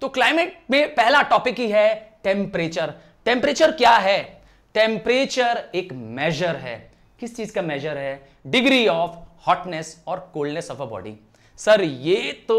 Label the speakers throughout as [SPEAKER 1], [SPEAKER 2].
[SPEAKER 1] तो क्लाइमेट में पहला टॉपिक ही है टेम्परेचर टेम्परेचर क्या है टेम्परेचर एक मेजर है किस चीज का मेजर है डिग्री ऑफ हॉटनेस और coldness of a body sir ये तो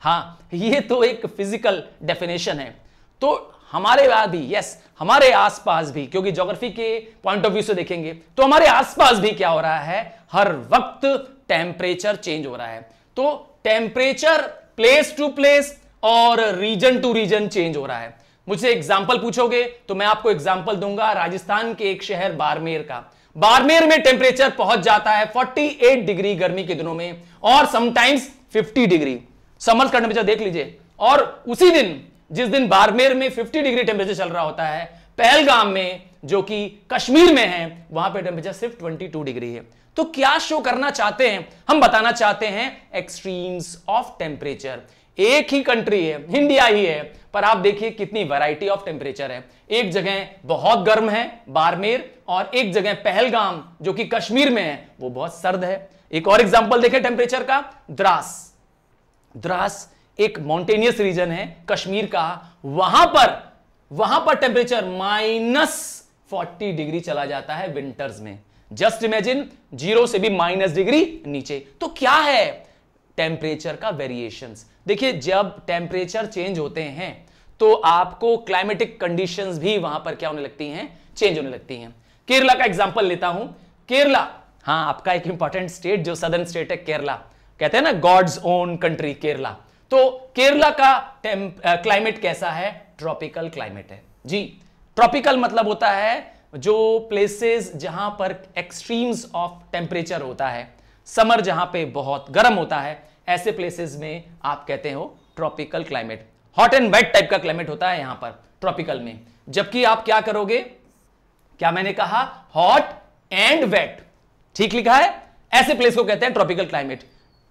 [SPEAKER 1] हाँ ये तो एक फिजिकल डेफिनेशन है तो हमारे बाद ही यस हमारे आसपास भी क्योंकि ज्योग्राफी के पॉइंट ऑफ व्यू से देखेंगे तो हमारे आसपास भी क्या हो रहा है हर वक्त टेम्परेचर चेंज हो रहा है तो टेम्परेचर प्लेस टू प्लेस और रीजन टू रीजन चेंज हो रहा है मुझसे एग्जाम्पल पूछोगे तो मैं आपको एग्जाम्पल दूंगा राजस्थान के एक शहर बाड़मेर का बाड़मेर में टेम्परेचर पहुंच जाता है 48 डिग्री गर्मी के दिनों में और समटाइम्स 50 डिग्री समर्स का टेम्परेचर देख लीजिए और उसी दिन जिस दिन बाड़मेर में 50 डिग्री टेम्परेचर चल रहा होता है पहलगाम में जो कि कश्मीर में है वहां पे टेम्परेचर सिर्फ 22 डिग्री है तो क्या शो करना चाहते हैं हम बताना चाहते हैं एक्सट्रीम्स ऑफ टेम्परेचर एक ही कंट्री है इंडिया ही है पर आप देखिए कितनी वैरायटी ऑफ टेम्परेचर है एक जगह बहुत गर्म है बारमेर और एक जगह पहलगाम जो कि कश्मीर में है वो बहुत सर्द है एक और एग्जाम्पल देखें टेम्परेचर का द्रास द्रास एक माउंटेनियस रीजन है कश्मीर का वहां पर वहां पर टेम्परेचर माइनस फोर्टी डिग्री चला जाता है विंटर्स में जस्ट इमेजिन जीरो से भी माइनस डिग्री नीचे तो क्या है टेम्परेचर का वेरिएशन देखिए जब टेम्परेचर चेंज होते हैं तो आपको क्लाइमेटिक कंडीशन भी वहां पर क्या होने लगती हैं चेंज होने लगती हैं केरला का एग्जाम्पल लेता हूं केरला हाँ आपका एक इंपॉर्टेंट स्टेट जो सदर्न स्टेट है केरला कहते हैं ना गॉड्स ओन कंट्री केरला तो केरला का क्लाइमेट कैसा है ट्रॉपिकल क्लाइमेट है जी ट्रॉपिकल मतलब होता है जो प्लेसेस जहां पर एक्सट्रीम्स ऑफ टेम्परेचर होता है समर जहां पे बहुत गर्म होता है ऐसे प्लेसेस में आप कहते हो tropical climate hot and wet type का क्लाइमेट होता है यहां पर ट्रॉपिकल में जबकि आप क्या करोगे क्या मैंने कहा हॉट एंड वेट ठीक लिखा है ऐसे प्लेस को कहते हैं ट्रॉपिकल क्लाइमेट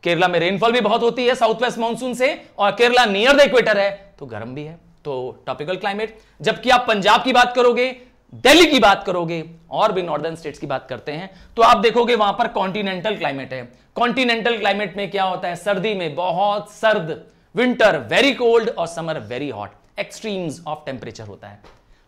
[SPEAKER 1] केरला में रेनफॉल भी बहुत होती है साउथ वेस्ट मानसून से और केरला नियर द इक्वेटर है तो गर्म भी है तो ट्रॉपिकल क्लाइमेट जबकि आप पंजाब की बात करोगे दिल्ली की बात करोगे और भी नॉर्दर्न स्टेट्स की बात करते हैं तो आप देखोगे वहां पर कॉन्टिनेंटल क्लाइमेट है कॉन्टिनेंटल क्लाइमेट में क्या होता है सर्दी में बहुत सर्द विंटर वेरी कोल्ड और summer very hot extremes of temperature होता है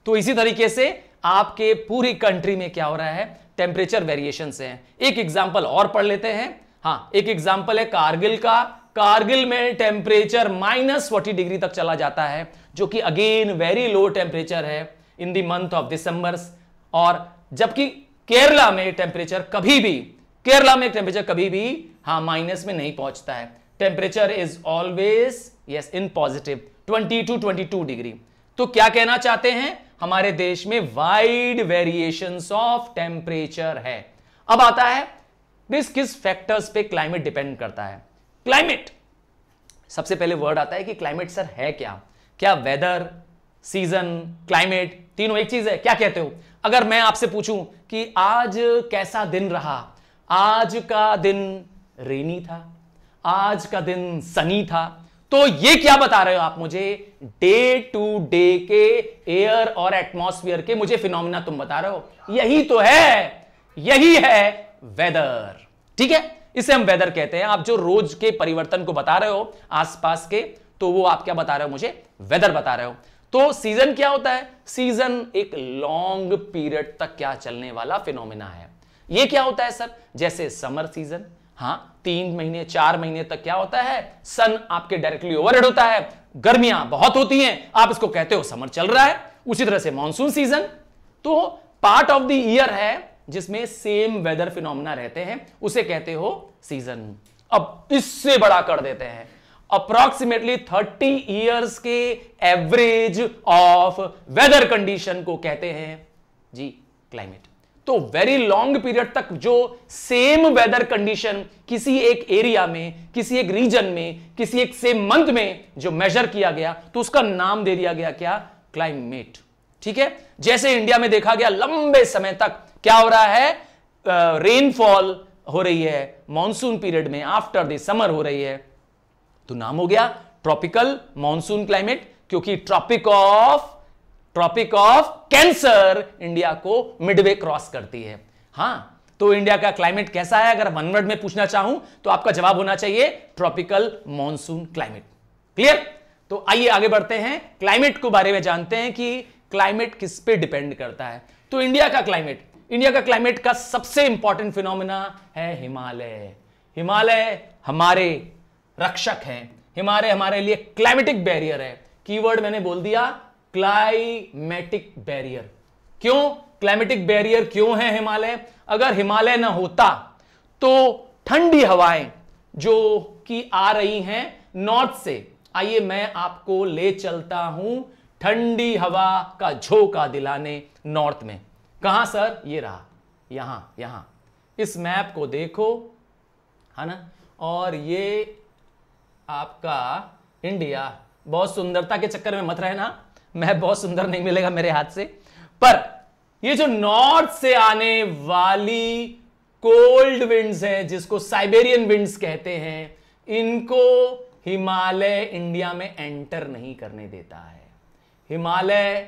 [SPEAKER 1] तो इसी तरीके से आपके पूरी कंट्री में क्या हो रहा है टेम्परेचर वेरिएशन से है एक एग्जाम्पल और पढ़ लेते हैं हाँ एक एग्जाम्पल है कारगिल का कारगिल में टेम्परेचर माइनस फोर्टी डिग्री तक चला जाता है जो कि अगेन वेरी लो टेम्परेचर है इन दी मंथ ऑफ दिसंबर और जबकि केरला में टेम्परेचर कभी भी केरला में टेम्परेचर कभी भी हा माइनस में नहीं पहुंचता है temperature is always yes in positive 20 to 22 degree तो क्या कहना चाहते हैं हमारे देश में वाइड वेरिएशन ऑफ टेम्परेचर है अब आता है किस किस फैक्टर्स पे क्लाइमेट डिपेंड करता है क्लाइमेट सबसे पहले वर्ड आता है कि क्लाइमेट सर है क्या क्या वेदर सीजन क्लाइमेट तीनों एक चीज है क्या कहते हो अगर मैं आपसे पूछूं कि आज कैसा दिन रहा आज का दिन रेनी था आज का दिन सनी था तो ये क्या बता रहे हो आप मुझे डे टू डे के एयर और एटमॉस्फेयर के मुझे फिनोमिना तुम बता रहे हो यही तो है यही है वेदर ठीक है इसे हम वेदर कहते हैं आप जो रोज के परिवर्तन को बता रहे हो आसपास के तो वो आप क्या बता रहे हो मुझे वेदर बता रहे हो तो सीजन क्या होता है सीजन एक लॉन्ग पीरियड तक क्या चलने वाला फिनोमिना है ये क्या होता है सर जैसे समर सीजन हाँ तीन महीने चार महीने तक क्या होता है सन आपके डायरेक्टली ओवरहेड होता है गर्मियां बहुत होती हैं आप इसको कहते हो समर चल रहा है उसी तरह से मानसून सीजन तो पार्ट ऑफ द ईयर है जिसमें सेम वेदर फिनोमिना रहते हैं उसे कहते हो सीजन अब इससे बड़ा कर देते हैं अप्रोक्सीमेटली थर्टी ईयर्स के एवरेज ऑफ वेदर कंडीशन को कहते हैं जी क्लाइमेट तो वेरी लॉन्ग पीरियड तक जो सेम वेदर कंडीशन किसी एक एरिया में किसी एक रीजन में किसी एक सेम मंथ में जो मेजर किया गया तो उसका नाम दे दिया गया क्या क्लाइमेट ठीक है जैसे इंडिया में देखा गया लंबे समय तक क्या हो रहा है रेनफॉल uh, हो रही है मानसून पीरियड में आफ्टर द समर हो रही है तो नाम हो गया ट्रॉपिकल मानसून क्लाइमेट क्योंकि tropic of tropic of cancer India को मिडवे क्रॉस करती है हाँ तो इंडिया का क्लाइमेट कैसा है अगर वन वर्ड में पूछना चाहूं तो आपका जवाब होना चाहिए ट्रॉपिकल मानसून क्लाइमेट क्लियर तो आइए आगे बढ़ते हैं क्लाइमेट को बारे में जानते हैं कि क्लाइमेट किस पे डिपेंड करता है तो इंडिया का क्लाइमेट इंडिया का क्लाइमेट का सबसे इंपॉर्टेंट फिनोमिना है हिमालय हिमालय हमारे रक्षक है हिमालय हमारे लिए क्लाइमेटिक बैरियर है कीवर्ड मैंने बोल दिया क्लाइमेटिक बैरियर क्यों क्लाइमेटिक बैरियर क्यों है हिमालय अगर हिमालय ना होता तो ठंडी हवाएं जो कि आ रही हैं नॉर्थ से आइए मैं आपको ले चलता हूं ठंडी हवा का झोंका दिलाने नॉर्थ में कहा सर ये रहा यहां यहां इस मैप को देखो है ना और ये आपका इंडिया बहुत सुंदरता के चक्कर में मत रहना मैं बहुत सुंदर नहीं मिलेगा मेरे हाथ से पर ये जो नॉर्थ से आने वाली कोल्ड विंड्स है जिसको साइबेरियन विंड्स कहते हैं इनको हिमालय इंडिया में एंटर नहीं करने देता है हिमालय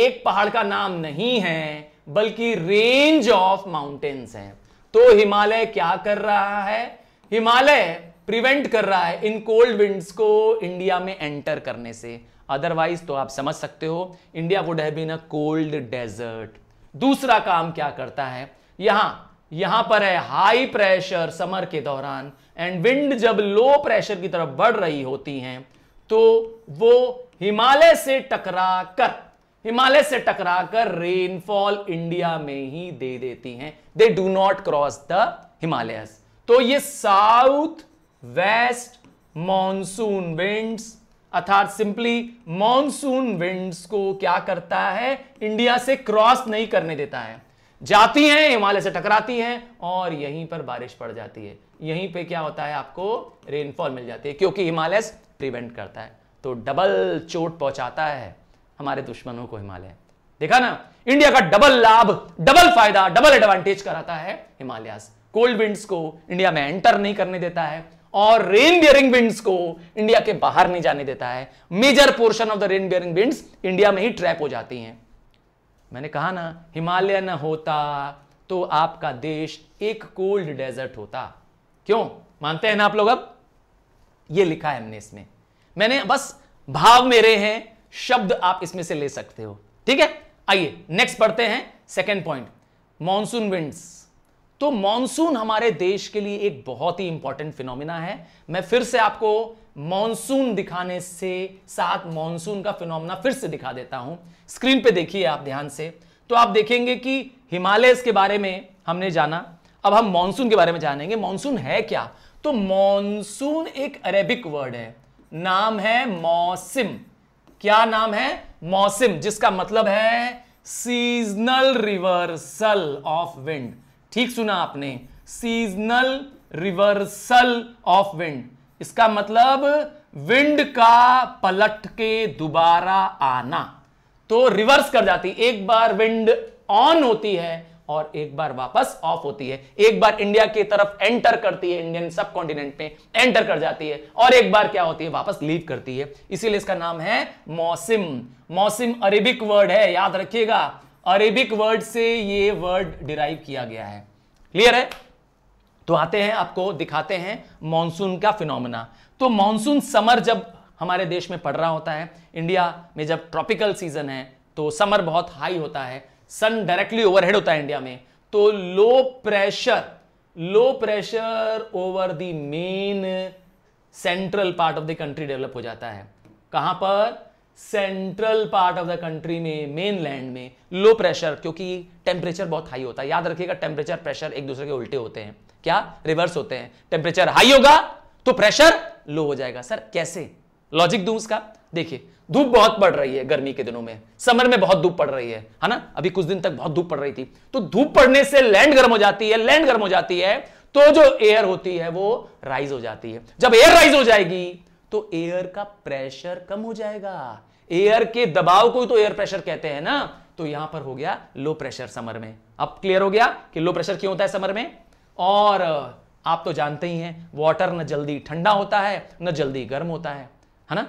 [SPEAKER 1] एक पहाड़ का नाम नहीं है बल्कि रेंज ऑफ माउंटेन्स हैं तो हिमालय क्या कर रहा है हिमालय प्रिवेंट कर रहा है इन कोल्ड विंड्स को इंडिया में एंटर करने से अदरवाइज तो आप समझ सकते हो India would have been a cold desert दूसरा काम क्या करता है यहां यहां पर है हाई प्रेशर समर के दौरान एंड विंड जब लो प्रेशर की तरफ बढ़ रही होती हैं तो वो हिमालय से टकरा कर हिमालय से टकरा कर रेनफॉल इंडिया में ही दे देती हैं they do not cross the Himalayas तो ये साउथ वेस्ट मॉनसून विंड्स अर्थात सिंपली मॉनसून विंड्स को क्या करता है इंडिया से क्रॉस नहीं करने देता है जाती हैं हिमालय से टकराती हैं और यहीं पर बारिश पड़ जाती है यहीं पे क्या होता है आपको रेनफॉल मिल जाती है क्योंकि हिमालय प्रिवेंट करता है तो डबल चोट पहुंचाता है हमारे दुश्मनों को हिमालय देखा ना इंडिया का डबल लाभ डबल फायदा डबल एडवांटेज कराता है हिमालय कोल्ड विंड्स को इंडिया में एंटर नहीं करने देता है और रेन बियरिंग विंड्स को इंडिया के बाहर नहीं जाने देता है major portion of the rain bearing winds India में ही ट्रैप हो जाती हैं मैंने कहा ना हिमालय न होता तो आपका देश एक कोल्ड डेजर्ट होता क्यों मानते हैं ना आप लोग अब ये लिखा है हमने इसमें मैंने बस भाव मेरे हैं शब्द आप इसमें से ले सकते हो ठीक है आइए नेक्स्ट पढ़ते हैं सेकेंड पॉइंट मानसून विंड्स तो मॉनसून हमारे देश के लिए एक बहुत ही इंपॉर्टेंट फिनोमिना है मैं फिर से आपको मॉनसून दिखाने से साथ मॉनसून का फिनोमिना फिर से दिखा देता हूं स्क्रीन पे देखिए आप ध्यान से तो आप देखेंगे कि हिमालय के बारे में हमने जाना अब हम मॉनसून के बारे में जानेंगे मॉनसून है क्या तो मॉनसून एक अरेबिक वर्ड है नाम है मौसम क्या नाम है मौसम जिसका मतलब है सीजनल रिवर्सल ऑफ विंड ठीक सुना आपने सीजनल रिवर्सल ऑफ विंड इसका मतलब विंड का पलट के दोबारा आना तो रिवर्स कर जाती एक बार विंड ऑन होती है और एक बार वापस ऑफ होती है एक बार इंडिया की तरफ एंटर करती है इंडियन सब कॉन्टिनेंट में एंटर कर जाती है और एक बार क्या होती है वापस लीव करती है इसीलिए इसका नाम है मौसम मौसम अरेबिक वर्ड है याद रखिएगा अरेबिक वर्ड से ये वर्ड डिराइव किया गया है क्लियर है तो आते हैं आपको दिखाते हैं मानसून का फिनोमिना तो मानसून समर जब हमारे देश में पड़ रहा होता है इंडिया में जब ट्रॉपिकल सीजन है तो समर बहुत हाई होता है सन डायरेक्टली ओवरहेड होता है इंडिया में तो low pressure low pressure over the main central part of the country develop हो जाता है कहां पर central part of the country में मेन लैंड में लो प्रेशर क्योंकि टेम्परेचर बहुत हाई होता है याद रखिएगा टेम्परेचर प्रेशर एक दूसरे के उल्टे होते हैं क्या रिवर्स होते हैं टेम्परेचर हाई होगा तो प्रेशर लो हो जाएगा सर कैसे लॉजिक दू उसका देखिए धूप बहुत पड़ रही है गर्मी के दिनों में समर में बहुत धूप पड़ रही है है ना अभी कुछ दिन तक बहुत धूप पड़ रही थी तो धूप पड़ने से लैंड गर्म हो जाती है लैंड गर्म हो जाती है तो जो एयर होती है वो राइज हो जाती है जब एयर राइज हो जाएगी तो एयर का प्रेशर कम हो जाएगा एयर के दबाव को ही तो एयर प्रेशर कहते हैं ना तो यहां पर हो गया लो प्रेशर समर में अब क्लियर हो गया कि लो प्रेशर क्यों होता है समर में और आप तो जानते ही हैं वाटर न जल्दी ठंडा होता है न जल्दी गर्म होता है है ना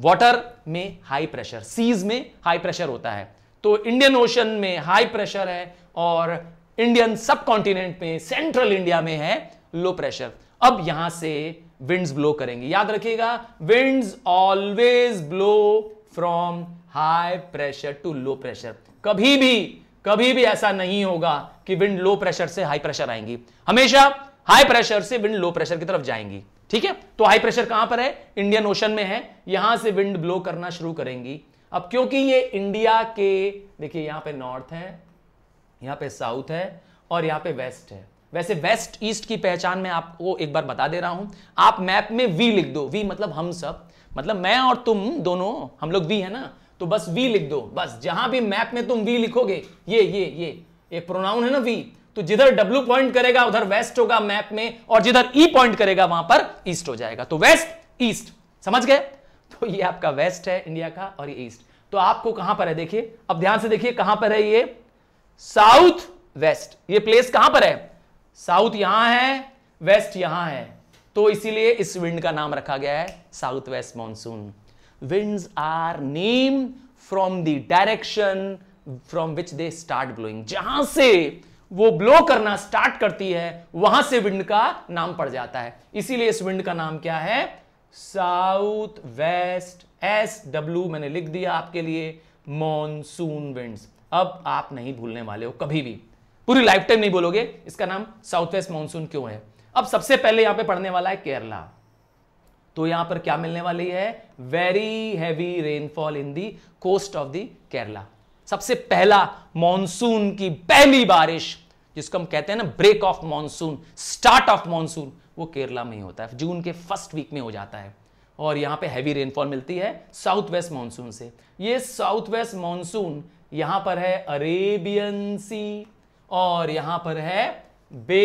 [SPEAKER 1] वाटर में हाई प्रेशर सीज में हाई प्रेशर होता है तो इंडियन ओशन में हाई प्रेशर है और इंडियन सब कॉन्टिनेंट में सेंट्रल इंडिया में है लो प्रेशर अब यहां से विंड्स ब्लो करेंगे याद रखिएगा winds always blow from high pressure to low pressure कभी भी कभी भी ऐसा नहीं होगा कि विंड लो प्रेशर से हाई प्रेशर आएंगी हमेशा हाई प्रेशर से विंड लो प्रेशर की तरफ जाएंगी ठीक है तो हाई प्रेशर कहां पर है इंडियन ओशन में है यहां से विंड ब्लो करना शुरू करेंगी अब क्योंकि ये इंडिया के देखिए यहां पे नॉर्थ है यहां पे साउथ है और यहां पे वेस्ट है वैसे वेस्ट ईस्ट की पहचान मैं आपको एक बार बता दे रहा हूं आप मैप में वी लिख दो वी मतलब हम सब मतलब मैं और तुम दोनों हम लोग वी है ना तो बस वी लिख दो बस जहां भी मैप में तुम वी लिखोगे ये ये ये एक प्रोनाउन है ना वी तो जिधर डब्ल्यू पॉइंट करेगा उधर वेस्ट होगा मैप में और जिधर ई e पॉइंट करेगा वहां पर ईस्ट हो जाएगा तो वेस्ट ईस्ट समझ गए तो ये आपका वेस्ट है इंडिया का और ये ईस्ट तो आपको कहां पर है देखिए अब ध्यान से देखिए कहां पर है ये साउथ वेस्ट ये प्लेस कहां पर है साउथ यहां है वेस्ट यहां है तो इसीलिए इस विंड का नाम रखा गया है south west monsoon winds are named from the direction from which they start blowing जहां से वो ब्लो करना स्टार्ट करती है वहां से विंड का नाम पड़ जाता है इसीलिए इस विंड का नाम क्या है साउथ वेस्ट एस डब्ल्यू मैंने लिख दिया आपके लिए मॉनसून विंड्स अब आप नहीं भूलने वाले हो कभी भी पूरी लाइफ टाइम नहीं बोलोगे इसका नाम साउथ वेस्ट मानसून क्यों है अब सबसे पहले यहां पे पढ़ने वाला है केरला तो यहां पर क्या मिलने वाली है very heavy rainfall in the coast of the Kerala सबसे पहला मानसून की पहली बारिश जिसको हम कहते हैं ना break of monsoon start of monsoon वो केरला में ही होता है जून के फर्स्ट वीक में हो जाता है और यहां पे हैवी रेनफॉल मिलती है साउथ वेस्ट मानसून से ये साउथ वेस्ट मानसून यहां पर है अरेबियन सी और यहां पर है बे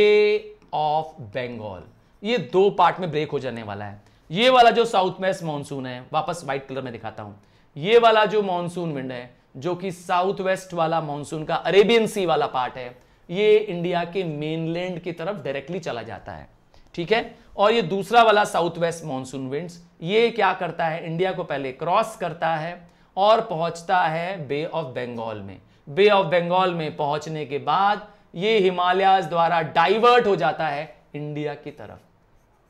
[SPEAKER 1] ऑफ बंगाल ये दो पार्ट में ब्रेक हो जाने वाला है ये वाला जो साउथ वेस्ट मानसून है वापस व्हाइट कलर में दिखाता हूं ये वाला जो मानसून विंड है जो कि साउथ वेस्ट वाला मानसून का अरेबियन सी वाला पार्ट है ये इंडिया के मेनलैंड की तरफ डायरेक्टली चला जाता है ठीक है और ये दूसरा वाला साउथ वेस्ट मानसून विंड्स ये क्या करता है इंडिया को पहले क्रॉस करता है और पहुंचता है बे ऑफ बंगाल में बे ऑफ बंगाल में पहुंचने के बाद ये हिमालयाज द्वारा डाइवर्ट हो जाता है इंडिया की तरफ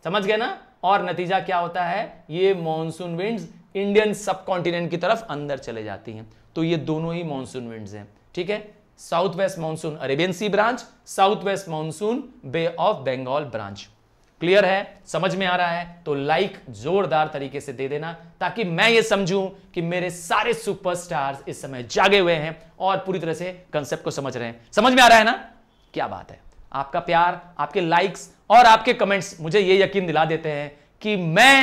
[SPEAKER 1] समझ गए ना और नतीजा क्या होता है ये monsoon winds Indian subcontinent की तरफ अंदर चले जाती हैं तो ये दोनों ही मानसून विंड्स हैं ठीक है south west monsoon Arabian sea branch south west monsoon bay of Bengal branch clear है समझ में आ रहा है तो लाइक जोरदार तरीके से दे देना ताकि मैं ये समझूं कि मेरे सारे सुपरस्टार्स इस समय जागे हुए हैं और पूरी तरह से कंसेप्ट को समझ रहे हैं समझ में आ रहा है ना क्या बात है आपका प्यार आपके लाइक्स और आपके कमेंट्स मुझे ये यकीन दिला देते हैं कि मैं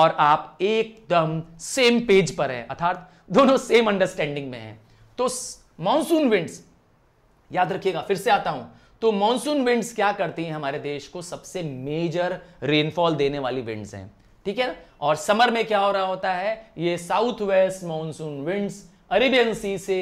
[SPEAKER 1] और आप एकदम सेम पेज पर हैं अर्थात दोनों सेम अंडरस्टैंडिंग में हैं तो मानसून विंड्स याद रखिएगा फिर से आता हूं तो मॉनसून विंड्स क्या करती हैं हमारे देश को सबसे मेजर रेनफॉल देने वाली विंड्स हैं ठीक है और समर में क्या हो रहा होता है ये south west monsoon winds Arabian sea से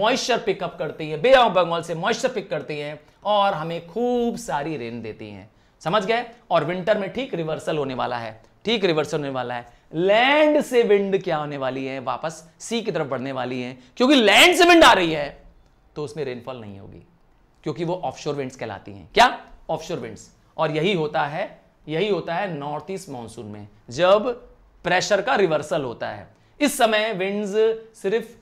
[SPEAKER 1] मॉइस्चर पिकअप करती है बे ऑफ बंगाल से मॉइस्चर पिक करती है और हमें खूब सारी रेन देती हैं समझ गए और विंटर में ठीक रिवर्सल होने वाला है ठीक रिवर्सल होने वाला है लैंड से विंड क्या होने वाली है वापस सी की तरफ बढ़ने वाली है क्योंकि लैंड से विंड आ रही है तो उसमें रेनफॉल नहीं होगी क्योंकि वो ऑफशोर विंड्स कहलाती हैं क्या ऑफशोर विंड्स और यही होता है यही होता है नॉर्थ ईस्ट मानसून में जब प्रेशर का रिवर्सल होता है इस समय विंड्स सिर्फ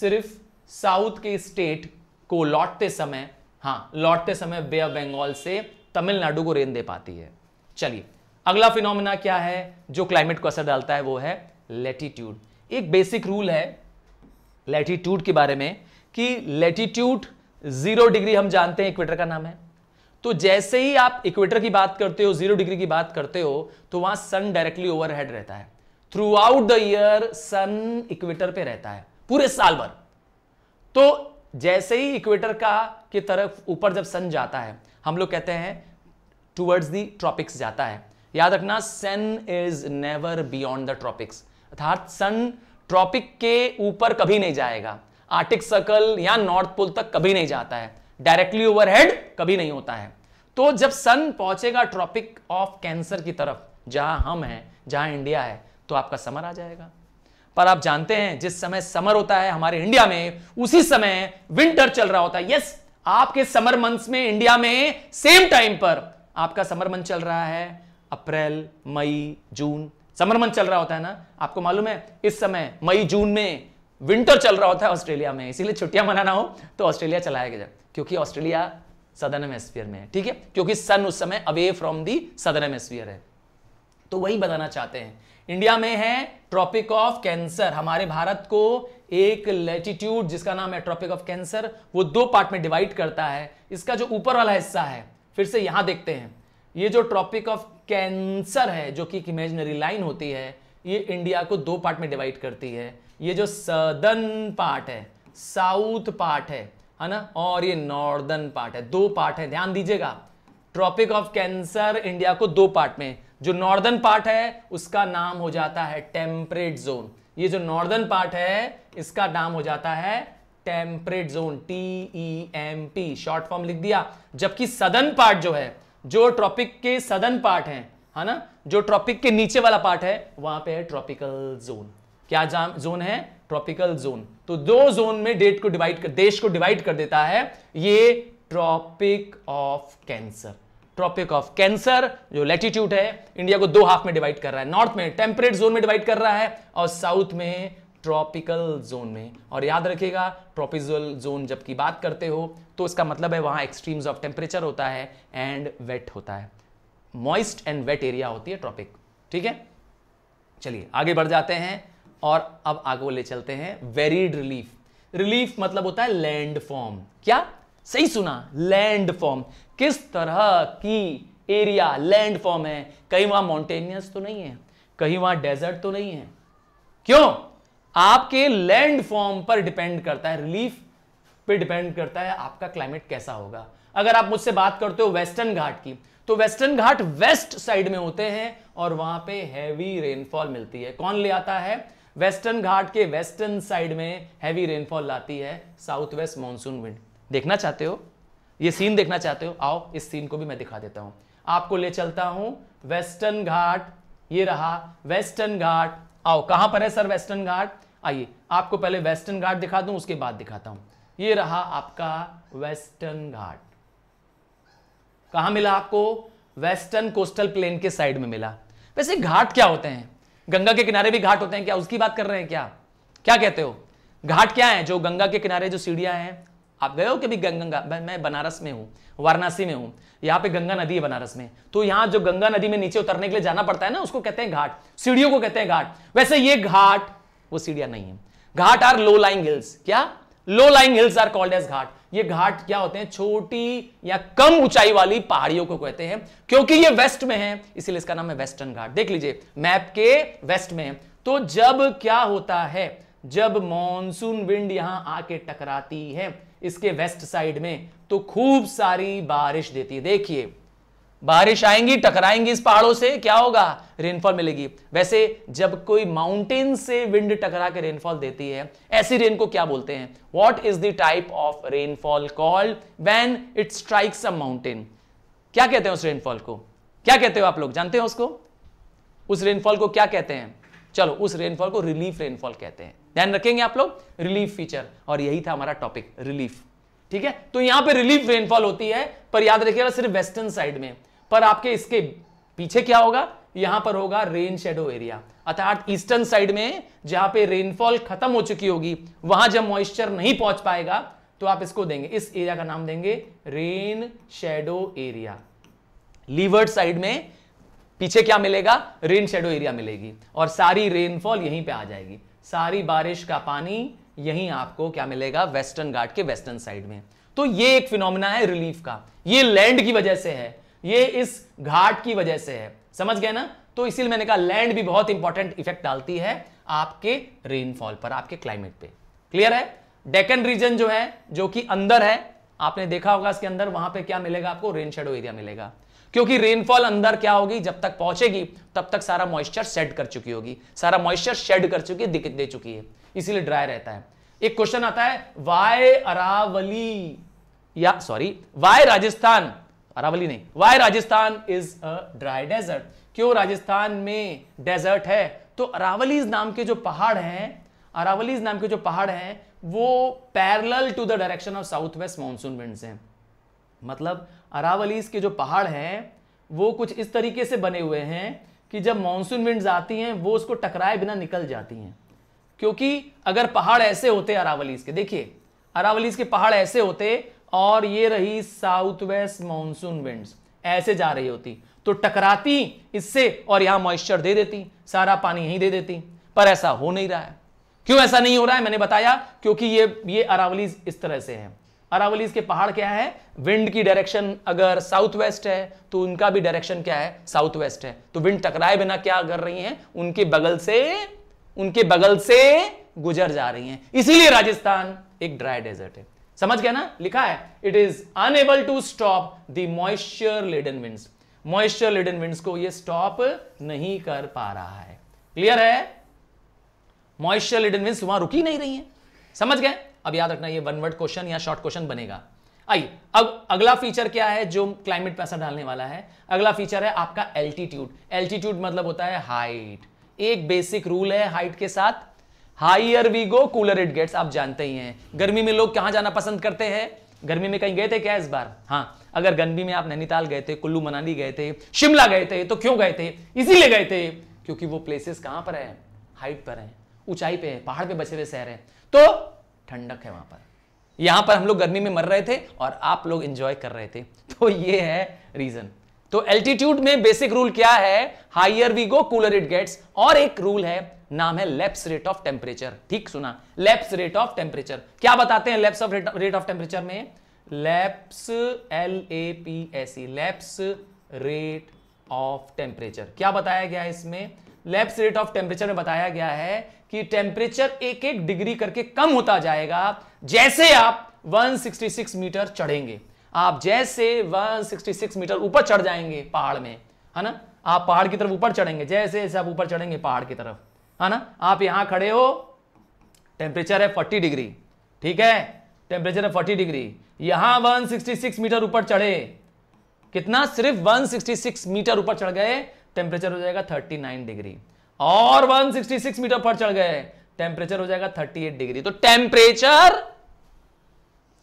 [SPEAKER 1] सिर्फ साउथ के स्टेट को लौटते समय हाँ लौटते समय बे ऑफ बंगाल से तमिलनाडु को रेन दे पाती है चलिए अगला फिनोमिना क्या है जो क्लाइमेट को असर डालता है वो है लेटीट्यूड एक बेसिक रूल है लेटीट्यूड के बारे में कि लेटीट्यूड जीरो डिग्री हम जानते हैं इक्वेटर का नाम है तो जैसे ही आप इक्वेटर की बात करते हो जीरो डिग्री की बात करते हो तो वहां सन डायरेक्टली ओवरहेड रहता है throughout the year sun equator पे रहता है पूरे साल भर तो जैसे ही इक्वेटर का की तरफ ऊपर जब सन जाता है हम लोग कहते हैं टूवर्ड्स द ट्रॉपिक्स जाता है याद रखना sun is never beyond the tropics अर्थात सन ट्रॉपिक के ऊपर कभी नहीं जाएगा आर्टिक सर्कल या नॉर्थ पोल तक कभी नहीं जाता है डायरेक्टली ओवरहेड कभी नहीं होता है तो जब सन पहुंचेगा ट्रॉपिक ऑफ कैंसर की तरफ जहां हम हैं जहां इंडिया है तो आपका समर आ जाएगा पर आप जानते हैं जिस समय समर होता है हमारे इंडिया में उसी समय विंटर चल रहा होता है यस आपके समर मंथ्स में इंडिया में सेम टाइम पर आपका समर मंथ चल रहा है अप्रैल मई जून समर मंथ चल रहा होता है ना आपको मालूम है इस समय मई जून में विंटर चल रहा होता है ऑस्ट्रेलिया में इसीलिए छुट्टियां मनाना हो तो ऑस्ट्रेलिया चलाया गया क्योंकि ऑस्ट्रेलिया सदर एमोस्फियर में है ठीक है क्योंकि सन उस समय away from the southern hemisphere है तो वही बताना चाहते हैं इंडिया में है ट्रॉपिक ऑफ कैंसर हमारे भारत को एक लेटिट्यूड जिसका नाम है ट्रॉपिक ऑफ कैंसर वो दो पार्ट में डिवाइड करता है इसका जो ऊपर वाला हिस्सा है फिर से यहां देखते हैं ये जो ट्रॉपिक ऑफ कैंसर है जो कि इमेजनरी लाइन होती है ये इंडिया को दो पार्ट में डिवाइड करती है ये जो सदर्न पार्ट है साउथ पार्ट है है ना और ये नॉर्दर्न पार्ट है दो पार्ट है ध्यान दीजिएगा ट्रॉपिक ऑफ कैंसर इंडिया को दो पार्ट में जो नॉर्दर्न पार्ट है उसका नाम हो जाता है टेम्परेट जोन ये जो नॉर्दर्न पार्ट है इसका नाम हो जाता है temperate zone T E M P short form लिख दिया जबकि सदन पार्ट जो है जो ट्रॉपिक के सदन पार्ट है है ना जो ट्रॉपिक के नीचे वाला पार्ट है वहां पे है ट्रॉपिकल जोन क्या जोन है ट्रॉपिकल जोन तो दो जोन में डेट को डिवाइड कर देश को डिवाइड कर देता है ये tropic of cancer tropic of cancer जो लेटीट्यूड है इंडिया को दो हाफ में डिवाइड कर रहा है नॉर्थ में टेम्परेट जोन में डिवाइड कर रहा है और साउथ में ट्रॉपिकल जोन में और याद रखिएगा ट्रॉपिकल जोन जब की बात करते हो तो इसका मतलब है वहां एक्सट्रीम्स ऑफ टेम्परेचर होता है एंड वेट होता है मॉइस्ट एंड वेट एरिया होती है ट्रॉपिक ठीक है चलिए आगे बढ़ जाते हैं और अब आगे वो ले चलते हैं वेरीड रिलीफ रिलीफ मतलब होता है लैंड फॉर्म क्या सही सुना लैंड फॉर्म किस तरह की एरिया लैंड फॉर्म है कहीं वहां माउंटेनियस तो नहीं है कहीं वहां डेजर्ट तो नहीं है क्यों आपके लैंड फॉर्म पर डिपेंड करता है रिलीफ पे डिपेंड करता है आपका क्लाइमेट कैसा होगा अगर आप मुझसे बात करते हो वेस्टर्न घाट की तो वेस्टर्न घाट वेस्ट साइड में होते हैं और वहां पे हैवी रेनफॉल मिलती है कौन ले आता है वेस्टर्न घाट के वेस्टर्न साइड में हैवी रेनफॉल लाती है साउथ वेस्ट मानसून विंड देखना चाहते हो ये सीन देखना चाहते हो आओ इस सीन को भी मैं दिखा देता हूं आपको ले चलता हूं वेस्टर्न घाट ये रहा वेस्टर्न घाट आओ कहां पर है सर वेस्टर्न घाट आइए आपको पहले वेस्टर्न घाट दिखा दूं उसके बाद दिखाता हूं ये रहा आपका वेस्टर्न घाट कहां मिला आपको वेस्टर्न कोस्टल प्लेन के साइड में मिला वैसे घाट क्या होते हैं गंगा के किनारे भी घाट होते हैं क्या उसकी बात कर रहे हैं क्या क्या कहते हो घाट क्या है जो गंगा के किनारे जो सीढ़ियां हैं आप गए हो कभी गंगा मैं बनारस में हूँ वाराणसी में हूँ यहाँ पे गंगा नदी है बनारस में तो यहाँ जो गंगा नदी में नीचे उतरने के लिए जाना पड़ता है ना उसको कहते हैं घाट सीढ़ियों को कहते हैं घाट वैसे ये घाट वो सीढ़िया नहीं है ghat are low lying hills क्या low lying hills are called as ghat ये घाट क्या होते हैं छोटी या कम ऊंचाई वाली पहाड़ियों को कहते हैं क्योंकि ये वेस्ट में है इसीलिए इसका नाम है वेस्टर्न घाट देख लीजिए मैप के वेस्ट में है तो जब क्या होता है जब मॉनसून विंड यहां आके टकराती है इसके वेस्ट साइड में तो खूब सारी बारिश देती है देखिए बारिश आएंगी टकराएंगी इस पहाड़ों से क्या होगा रेनफॉल मिलेगी वैसे जब कोई माउंटेन से विंड टकरा के रेनफॉल देती है ऐसी रेन को क्या बोलते हैं what is the type of rainfall called when it strikes a mountain क्या कहते हैं उस रेनफॉल को क्या कहते हो आप लोग जानते हो उसको उस रेनफॉल को क्या कहते हैं चलो उस रेनफॉल को रिलीफ रेनफॉल कहते हैं ध्यान रखेंगे आप लोग रिलीफ फीचर और यही था हमारा टॉपिक रिलीफ ठीक है तो यहां पे रिलीफ रेनफॉल होती है पर याद रखिएगा सिर्फ वेस्टर्न साइड में पर आपके इसके पीछे क्या होगा यहां पर होगा रेन शेडो एरिया अर्थात ईस्टर्न साइड में जहां पे रेनफॉल खत्म हो चुकी होगी वहां जब मॉइस्चर नहीं पहुंच पाएगा तो आप इसको देंगे इस एरिया का नाम देंगे rain shadow area leeward side में पीछे क्या मिलेगा रेन शेडो एरिया मिलेगी और सारी रेनफॉल यहीं पे आ जाएगी सारी बारिश का पानी यहीं आपको क्या मिलेगा वेस्टर्न घाट के वेस्टर्न साइड में तो ये एक फिनोमिना है रिलीफ का ये लैंड की वजह से है ये इस घाट की वजह से है समझ गए ना तो इसीलिए मैंने कहा लैंड भी बहुत इंपॉर्टेंट इफेक्ट डालती है आपके रेनफॉल पर आपके क्लाइमेट पे क्लियर है डेकन रीजन जो है जो कि अंदर है आपने देखा होगा इसके अंदर वहां पे क्या मिलेगा आपको रेन शेडो एरिया मिलेगा क्योंकि रेनफॉल अंदर क्या होगी जब तक पहुंचेगी तब तक सारा मॉइस्चर सेट कर चुकी होगी सारा मॉइस्चर शेड कर चुकी है दे चुकी है इसीलिए ड्राई रहता है एक क्वेश्चन आता है वाय अरावली या सॉरी वाय राजस्थान अरावली नहीं why Rajasthan is a dry desert क्यों राजस्थान में डेजर्ट है तो अरावलीज नाम के जो पहाड़ हैं अरावलीज नाम के जो पहाड़ हैं वो parallel to the direction of south west monsoon winds हैं मतलब अरावलीज के जो पहाड़ हैं वो कुछ इस तरीके से बने हुए हैं कि जब मानसून विंड्स आती हैं वो उसको टकराए बिना निकल जाती हैं क्योंकि अगर पहाड़ ऐसे होते अरावलीज के देखिए अरावलीज के पहाड़ ऐसे होते और ये रही साउथ वेस्ट मानसून विंड्स ऐसे जा रही होती तो टकराती इससे और यहां मॉइस्चर दे देती सारा पानी यहीं दे देती पर ऐसा हो नहीं रहा है क्यों ऐसा नहीं हो रहा है मैंने बताया क्योंकि ये ये अरावलीज इस तरह से है अरावलीज के पहाड़ क्या है विंड की डायरेक्शन अगर साउथ वेस्ट है तो उनका भी डायरेक्शन क्या है साउथ वेस्ट है तो विंड टकराए बिना क्या कर रही है उनके बगल से उनके बगल से गुजर जा रही है इसीलिए राजस्थान एक ड्राई डेजर्ट है समझ गया ना लिखा है it is unable to stop the moisture laden winds moisture laden winds को ये स्टॉप नहीं कर पा रहा है क्लियर है मॉइस्चर लेडन विंड्स वहां रुकी नहीं रही है समझ गए अब याद रखना ये वन वर्ड क्वेश्चन या शॉर्ट क्वेश्चन बनेगा आइए अब अगला फीचर क्या है जो क्लाइमेट पैसा डालने वाला है अगला फीचर है आपका एल्टीट्यूड एल्टीट्यूड मतलब होता है हाइट एक बेसिक रूल है हाइट के साथ higher we go cooler it gets आप जानते ही हैं गर्मी में लोग कहाँ जाना पसंद करते हैं गर्मी में कहीं गए थे क्या इस बार हाँ अगर गर्मी में आप नैनीताल गए थे कुल्लू मनाली गए थे शिमला गए थे तो क्यों गए थे इसीलिए गए थे क्योंकि वो प्लेसेस कहां पर है हाइट पर है ऊंचाई पे है पहाड़ पे बसे हुए शहर है तो ठंडक है वहां पर यहां पर हम लोग गर्मी में मर रहे थे और आप लोग इंजॉय कर रहे थे तो ये है रीजन तो एल्टीट्यूड में बेसिक रूल क्या है higher we go cooler it gets और एक रूल है नाम है लेप्स रेट ऑफ टेम्परेचर ठीक सुना लेप्स रेट ऑफ टेम्परेचर क्या बताते हैं lapse of rate of temperature में lapse L A P S E e, lapse rate of temperature क्या बताया गया है इसमें लेप्स रेट ऑफ टेम्परेचर में बताया गया है कि टेम्परेचर एक एक डिग्री करके कम होता जाएगा जैसे आप 166 मीटर चढ़ेंगे आप जैसे 166 मीटर ऊपर चढ़ जाएंगे पहाड़ में है ना आप पहाड़ की तरफ ऊपर चढ़ेंगे जैसे जैसे आप ऊपर चढ़ेंगे पहाड़ की तरफ है हाँ ना आप यहां खड़े हो टेम्परेचर है फोर्टी डिग्री ठीक है टेम्परेचर है फोर्टी डिग्री यहां वन सिक्सटी सिक्स मीटर ऊपर चढ़े कितना सिर्फ वन सिक्सटी सिक्स मीटर ऊपर चढ़ गए टेम्परेचर हो जाएगा थर्टी नाइन डिग्री और वन सिक्सटी सिक्स मीटर पर चढ़ गए टेम्परेचर हो जाएगा थर्टी एट डिग्री तो टेम्परेचर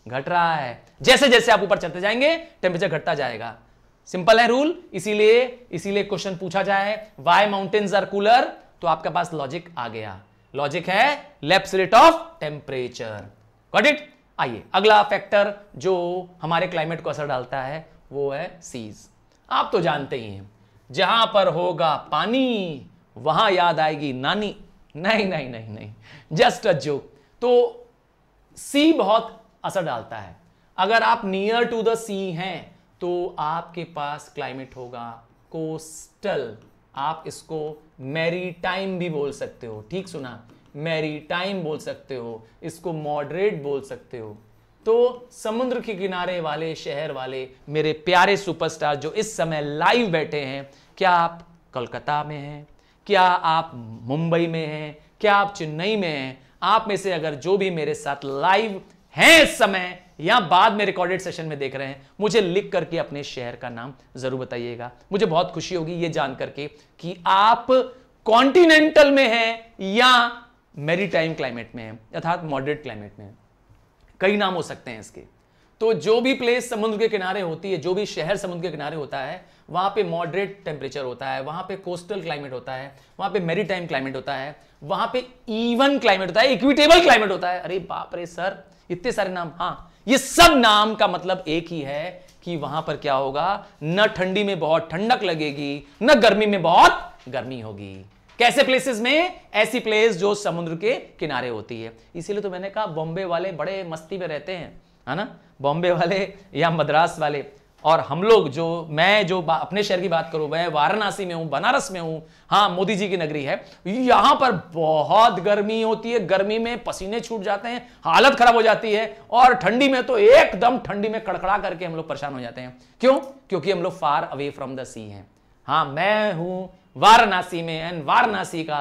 [SPEAKER 1] घट रहा है जैसे जैसे आप ऊपर चढ़ते जाएंगे टेम्परेचर घटता जाएगा सिंपल है रूल इसीलिए इसीलिए क्वेश्चन पूछा जाए वाई माउंटेन्स आर कूलर तो आपके पास लॉजिक आ गया लॉजिक है lapse rate of temperature got it आइए अगला फैक्टर जो हमारे क्लाइमेट को असर डालता है वो है सीज आप तो जानते ही हैं जहां पर होगा पानी वहां याद आएगी नानी नहीं नहीं नहीं नहीं जस्ट अ तो सी बहुत असर डालता है अगर आप नियर टू द सी हैं तो आपके पास क्लाइमेट होगा कोस्टल आप इसको मैरी टाइम भी बोल सकते हो ठीक सुना मैरी टाइम बोल सकते हो इसको मॉडरेट बोल सकते हो तो समुद्र के किनारे वाले शहर वाले मेरे प्यारे सुपरस्टार जो इस समय लाइव बैठे हैं क्या आप कोलकाता में हैं क्या आप मुंबई में हैं क्या आप चेन्नई में हैं आप में से अगर जो भी मेरे साथ लाइव हैं इस समय या बाद में रिकॉर्डेड सेशन में देख रहे हैं मुझे लिख करके अपने शहर का नाम जरूर बताइएगा मुझे बहुत खुशी होगी ये जान करके कि आप कॉन्टिनेंटल में हैं या मेरीटाइम क्लाइमेट में है अर्थात मॉडरेट क्लाइमेट में कई नाम हो सकते हैं इसके तो जो भी प्लेस समुद्र के किनारे होती है जो भी शहर समुद्र के किनारे होता है वहां पे मॉडरेट टेम्परेचर होता है वहां पे कोस्टल क्लाइमेट होता है वहां पे टाइम क्लाइमेट होता है वहां पे इवन क्लाइमेट होता है इक्विटेबल क्लाइमेट होता है अरे बाप रे सर इतने सारे नाम हाँ ये सब नाम का मतलब एक ही है कि वहां पर क्या होगा न ठंडी में बहुत ठंडक लगेगी न गर्मी में बहुत गर्मी होगी कैसे प्लेसेस में ऐसी प्लेस जो समुद्र के किनारे होती है इसीलिए तो मैंने कहा बॉम्बे वाले बड़े मस्ती में रहते हैं है ना बॉम्बे वाले या मद्रास वाले और हम लोग जो मैं जो अपने शहर की बात करूं मैं वाराणसी में हूं बनारस में हूं हां मोदी जी की नगरी है यहां पर बहुत गर्मी होती है गर्मी में पसीने छूट जाते हैं हालत खराब हो जाती है और ठंडी में तो एकदम ठंडी में कड़कड़ा करके हम लोग परेशान हो जाते हैं क्यों क्योंकि हम लोग far away from the sea हैं हाँ मैं हूं वाराणसी में एंड वाराणसी का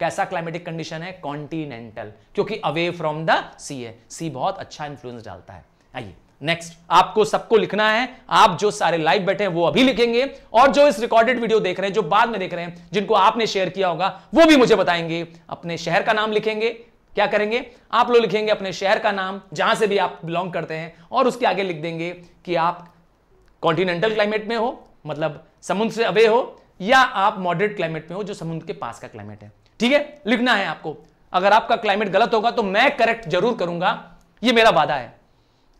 [SPEAKER 1] कैसा क्लाइमेटिक कंडीशन है कॉन्टिनेंटल क्योंकि अवे फ्रॉम द सी है सी बहुत अच्छा इंफ्लुएंस डालता है आइए नेक्स्ट आपको सबको लिखना है आप जो सारे लाइव बैठे हैं वो अभी लिखेंगे और जो इस रिकॉर्डेड वीडियो देख रहे हैं जो बाद में देख रहे हैं जिनको आपने शेयर किया होगा वो भी मुझे बताएंगे अपने शहर का नाम लिखेंगे क्या करेंगे आप लोग लिखेंगे अपने शहर का नाम जहां से भी आप बिलोंग करते हैं और उसके आगे लिख देंगे कि आप कॉन्टिनेंटल क्लाइमेट में हो मतलब समुद्र से अवे हो या आप मॉडरेट क्लाइमेट में हो जो समुद्र के पास का क्लाइमेट है ठीक है लिखना है आपको अगर आपका क्लाइमेट गलत होगा तो मैं करेक्ट जरूर करूंगा ये मेरा वादा है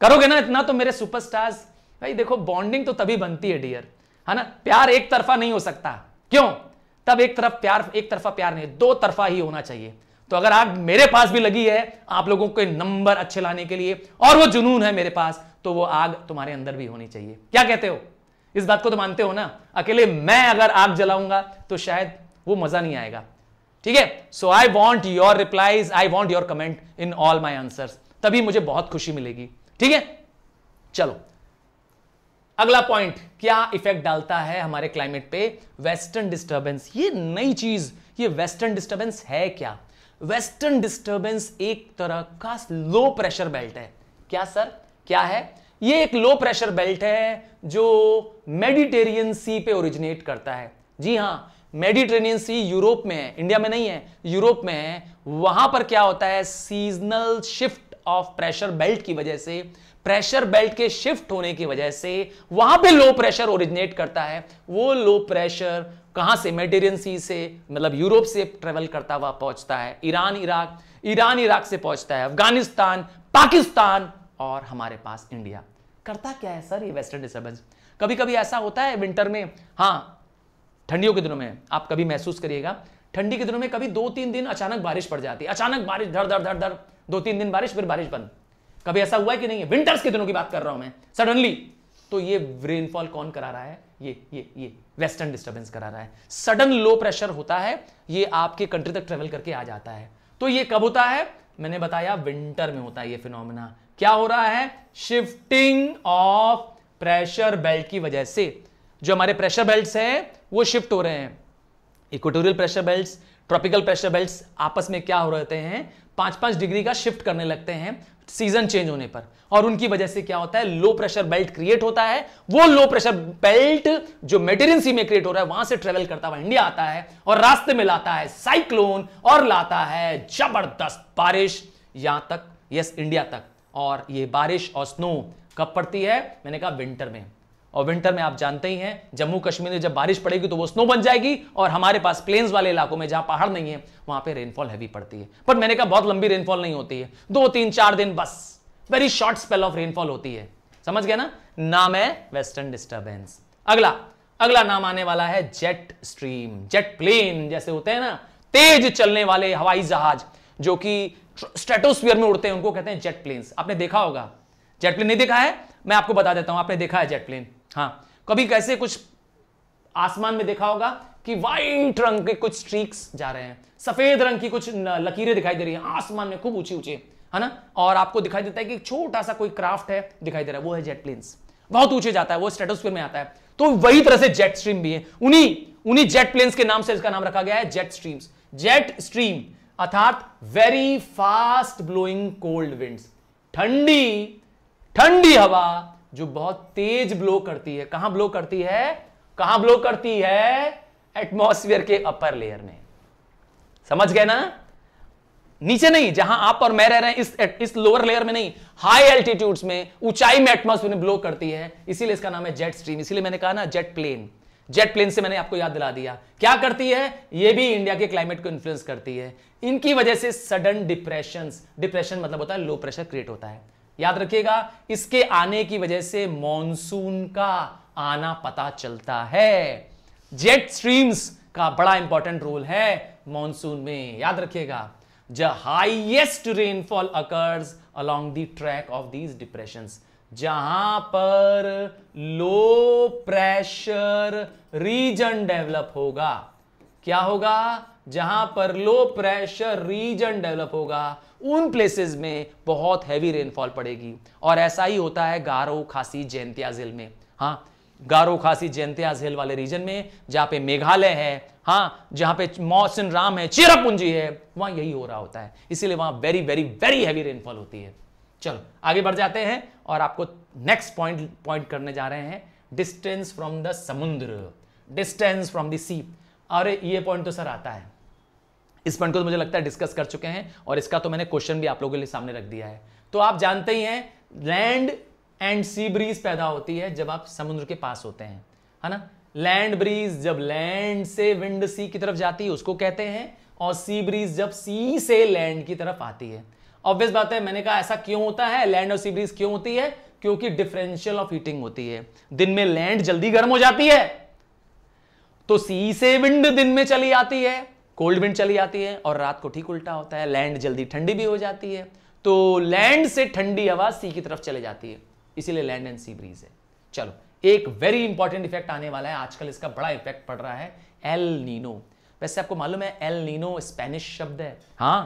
[SPEAKER 1] करोगे ना इतना तो मेरे सुपरस्टार्स भाई देखो बॉन्डिंग तो तभी बनती है डियर है ना प्यार एक तरफा नहीं हो सकता क्यों तब एक तरफ प्यार एक तरफा प्यार नहीं दो तरफा ही होना चाहिए तो अगर आग मेरे पास भी लगी है आप लोगों को नंबर अच्छे लाने के लिए और वो जुनून है मेरे पास तो वो आग तुम्हारे अंदर भी होनी चाहिए क्या कहते हो इस बात को तो मानते हो ना अकेले मैं अगर आग जलाऊंगा तो शायद वो मजा नहीं आएगा ठीक है so I want your replies I want your comment in all my answer तभी मुझे बहुत खुशी मिलेगी ठीक है चलो अगला पॉइंट क्या इफेक्ट डालता है हमारे क्लाइमेट पे वेस्टर्न डिस्टर्बेंस ये नई चीज ये वेस्टर्न डिस्टर्बेंस है क्या वेस्टर्न डिस्टर्बेंस एक तरह का लो प्रेशर बेल्ट है क्या सर क्या है ये एक लो प्रेशर बेल्ट है जो मेडिटेरियन सी पे ओरिजिनेट करता है जी हां मेडिटेरियन सी यूरोप में है इंडिया में नहीं है यूरोप में है वहां पर क्या होता है seasonal shift of pressure belt की वजह से प्रेशर बेल्ट के शिफ्ट होने की वजह से वहां पे लो प्रेशर ओरिजिनेट करता है वो लो प्रेशर कहां से मेडिटेरियन सी से मतलब यूरोप से ट्रेवल करता हुआ पहुंचता है ईरान इराक ईरान इराक से पहुंचता है अफगानिस्तान पाकिस्तान और हमारे पास इंडिया करता क्या है सर ये वेस्टर्न डिस्टर्बेंस कभी कभी ऐसा होता है विंटर में हाँ ठंडियों के दिनों में आप कभी महसूस करिएगा ठंडी के दिनों में कभी दो तीन दिन अचानक बारिश पड़ जाती है अचानक बारिश धर धर धर धर दो तीन दिन बारिश फिर बारिश बंद कभी ऐसा हुआ है कि नहीं है विंटर्स के दिनों की बात कर रहा हूं मैं सडनली तो ये रेनफॉल कौन करा रहा है ये ये ये वेस्टर्न डिस्टर्बेंस करा रहा है सडन लो प्रेशर होता है ये आपके कंट्री तक ट्रेवल करके आ जाता है तो ये कब होता है मैंने बताया विंटर में होता है ये फिनोमिना क्या हो रहा है शिफ्टिंग ऑफ प्रेशर बेल्ट की वजह से जो हमारे प्रेशर बेल्ट हैं वो शिफ्ट हो रहे हैं equatorial pressure belt tropical pressure belt आपस में क्या हो रहे हैं पांच पांच डिग्री का शिफ्ट करने लगते हैं सीजन चेंज होने पर और उनकी वजह से क्या होता है लो प्रेशर बेल्ट क्रिएट होता है वो लो प्रेशर बेल्ट जो मेटेरियन सी में क्रिएट हो रहा है वहां से ट्रेवल करता हुआ इंडिया आता है और रास्ते में लाता है साइक्लोन और लाता है जबरदस्त बारिश यहां तक यस इंडिया तक और ये बारिश और स्नो कब पड़ती है मैंने कहा विंटर में और विंटर में आप जानते ही हैं जम्मू कश्मीर में जब बारिश पड़ेगी तो वो स्नो बन जाएगी और हमारे पास प्लेन्स वाले इलाकों में जहां पहाड़ नहीं है वहां पे रेनफॉल हैवी पड़ती है बट मैंने कहा बहुत लंबी रेनफॉल नहीं होती है दो तीन चार दिन बस very short spell of rainfall होती है समझ गया ना नाम है वेस्टर्न डिस्टर्बेंस अगला अगला नाम आने वाला है जेट स्ट्रीम जेट प्लेन जैसे होते हैं ना तेज चलने वाले हवाई जहाज जो कि स्टेटोस्फियर में उड़ते हैं उनको कहते हैं जेट प्लेन्स आपने देखा होगा जेट प्लेन नहीं देखा है मैं आपको बता देता हूं आपने देखा है जेट प्लेन हाँ कभी कैसे कुछ आसमान में देखा होगा कि वाइट रंग के कुछ स्ट्रीक्स जा रहे हैं सफेद रंग की कुछ लकीरें दिखाई दे रही हैं आसमान में खूब ऊंची ऊंची है ना और आपको दिखाई देता है कि छोटा सा कोई क्राफ्ट है दिखाई दे रहा है वो है जेट प्लेन्स बहुत ऊंचे जाता है वो स्टेटोस्फीयर में आता है तो वही तरह से जेट स्ट्रीम भी है उन्हीं उन्हीं जेट प्लेन्स के नाम से इसका नाम रखा गया है जेट स्ट्रीम्स जेट स्ट्रीम अर्थात very fast blowing cold winds ठंडी ठंडी हवा जो बहुत तेज ब्लो करती है कहां ब्लो करती है कहां ब्लो करती है एटमोस्फियर के अपर लेयर में समझ गए ना नीचे नहीं जहां आप और मैं रह रहे हैं इस इस लोअर लेयर में नहीं हाई एल्टीट्यूड्स में ऊंचाई में एटमोसफियर में ब्लो करती है इसीलिए इसका नाम है जेट स्ट्रीम इसीलिए मैंने कहा ना जेट प्लेन जेट प्लेन से मैंने आपको याद दिला दिया क्या करती है यह भी इंडिया के क्लाइमेट को इन्फ्लुएंस करती है इनकी वजह से सडन डिप्रेशन डिप्रेशन मतलब होता है लो प्रेशर क्रिएट होता है याद रखिएगा इसके आने की वजह से मॉनसून का आना पता चलता है जेट स्ट्रीम्स का बड़ा इंपॉर्टेंट रोल है मॉनसून में याद रखिएगा the highest rainfall occurs along the track of these depression जहां पर लो प्रेशर रीजन डेवलप होगा क्या होगा जहां पर लो प्रेशर रीजन डेवलप होगा उन प्लेसेस में बहुत हैवी रेनफॉल पड़ेगी और ऐसा ही होता है गारो खासी जयंतिया झील में हाँ गारो खासी जयंतिया झील वाले रीजन में जहां पे मेघालय है हाँ जहां पे मौसन राम है चिरापुंजी है वहां यही हो रहा होता है इसीलिए वहां very very very heavy rainfall होती है चलो आगे बढ़ जाते हैं और आपको नेक्स्ट पॉइंट पॉइंट करने जा रहे हैं डिस्टेंस फ्रॉम द समुद्र डिस्टेंस फ्रॉम द सी अरे ये पॉइंट तो सर आता है इस पॉइंट को तो मुझे लगता है डिस्कस कर चुके हैं और इसका तो मैंने क्वेश्चन भी आप लोगों के लिए सामने रख दिया है तो आप जानते ही हैं लैंड एंड सी ब्रीज पैदा होती है जब आप समुद्र के पास होते हैं है ना लैंड ब्रीज जब लैंड से विंड सी की तरफ जाती है उसको कहते हैं और सी ब्रीज जब सी से लैंड की तरफ आती है ऑब्वियस बात है मैंने कहा ऐसा क्यों होता है लैंड और सी ब्रीज क्यों होती है क्योंकि डिफरेंशियल ऑफ हीटिंग होती है दिन में लैंड जल्दी गर्म हो जाती है तो सी से विंड दिन में चली आती है कोल्ड विंड चली आती है और रात को ठीक उल्टा होता है लैंड जल्दी ठंडी भी हो जाती है तो लैंड से ठंडी हवा सी की तरफ चले जाती है इसीलिए लैंड एंड सी ब्रीज है चलो एक वेरी इंपॉर्टेंट इफेक्ट आने वाला है आजकल इसका बड़ा इफेक्ट पड़ रहा है एल नीनो वैसे आपको मालूम है एल नीनो स्पेनिश शब्द है हाँ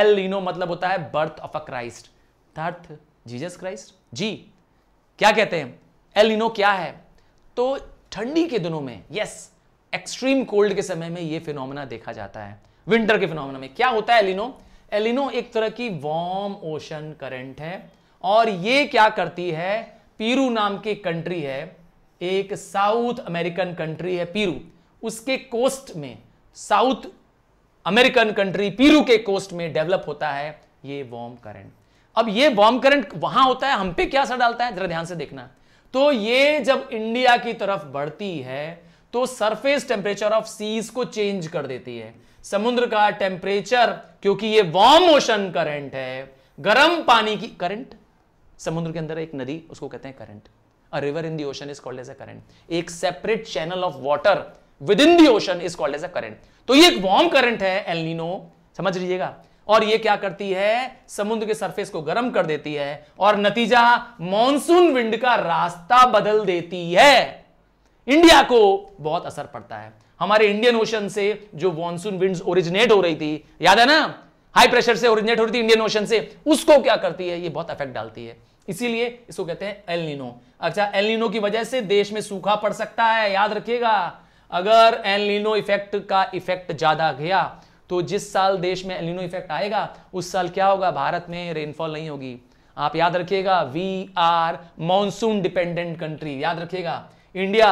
[SPEAKER 1] एल नीनो मतलब होता है बर्थ ऑफ अ क्राइस्ट अर्थ जीजस क्राइस्ट जी क्या कहते हैं एल नीनो क्या है तो ठंडी के दिनों में यस एक्सट्रीम कोल्ड के समय में ये फिनोमिना देखा जाता है विंटर के फिनोमिना में क्या होता है एलिनो एलिनो एक तरह की वार्म ओशन करंट है और ये क्या करती है पीरू नाम की कंट्री है एक साउथ अमेरिकन कंट्री है पीरू उसके कोस्ट में साउथ अमेरिकन कंट्री पीरू के कोस्ट में डेवलप होता है ये वार्म करंट अब ये वार्म करंट वहां होता है हम पे क्या असर डालता है जरा ध्यान से देखना तो ये जब इंडिया की तरफ बढ़ती है तो सरफेस टेम्परेचर ऑफ सीज को चेंज कर देती है समुद्र का टेम्परेचर क्योंकि ये वार्म ओशन करंट है गर्म पानी की करंट समुद्र के अंदर एक नदी उसको कहते हैं current a river in the ocean is called as a current एक separate channel of water within the ocean is called as a current तो ये एक वार्म करंट है एलिनो समझ लीजिएगा और ये क्या करती है समुद्र के सरफेस को गर्म कर देती है और नतीजा मानसून विंड का रास्ता बदल देती है इंडिया को बहुत असर पड़ता है हमारे इंडियन ओशन से जो मॉनसून विंड्स ओरिजिनेट हो रही थी याद है ना हाई प्रेशर से ओरिजिनेट हो रही थी इंडियन ओशन से उसको क्या करती है ये बहुत अफेक्ट डालती है इसीलिए इसको कहते हैं एलिनो अच्छा एलिनो की वजह से देश में सूखा पड़ सकता है याद रखिएगा अगर एलिनो इफेक्ट का इफेक्ट ज्यादा गया तो जिस साल देश में एलिनो इफेक्ट आएगा उस साल क्या होगा भारत में रेनफॉल नहीं होगी आप याद रखिएगा we are monsoon dependent country याद रखिएगा इंडिया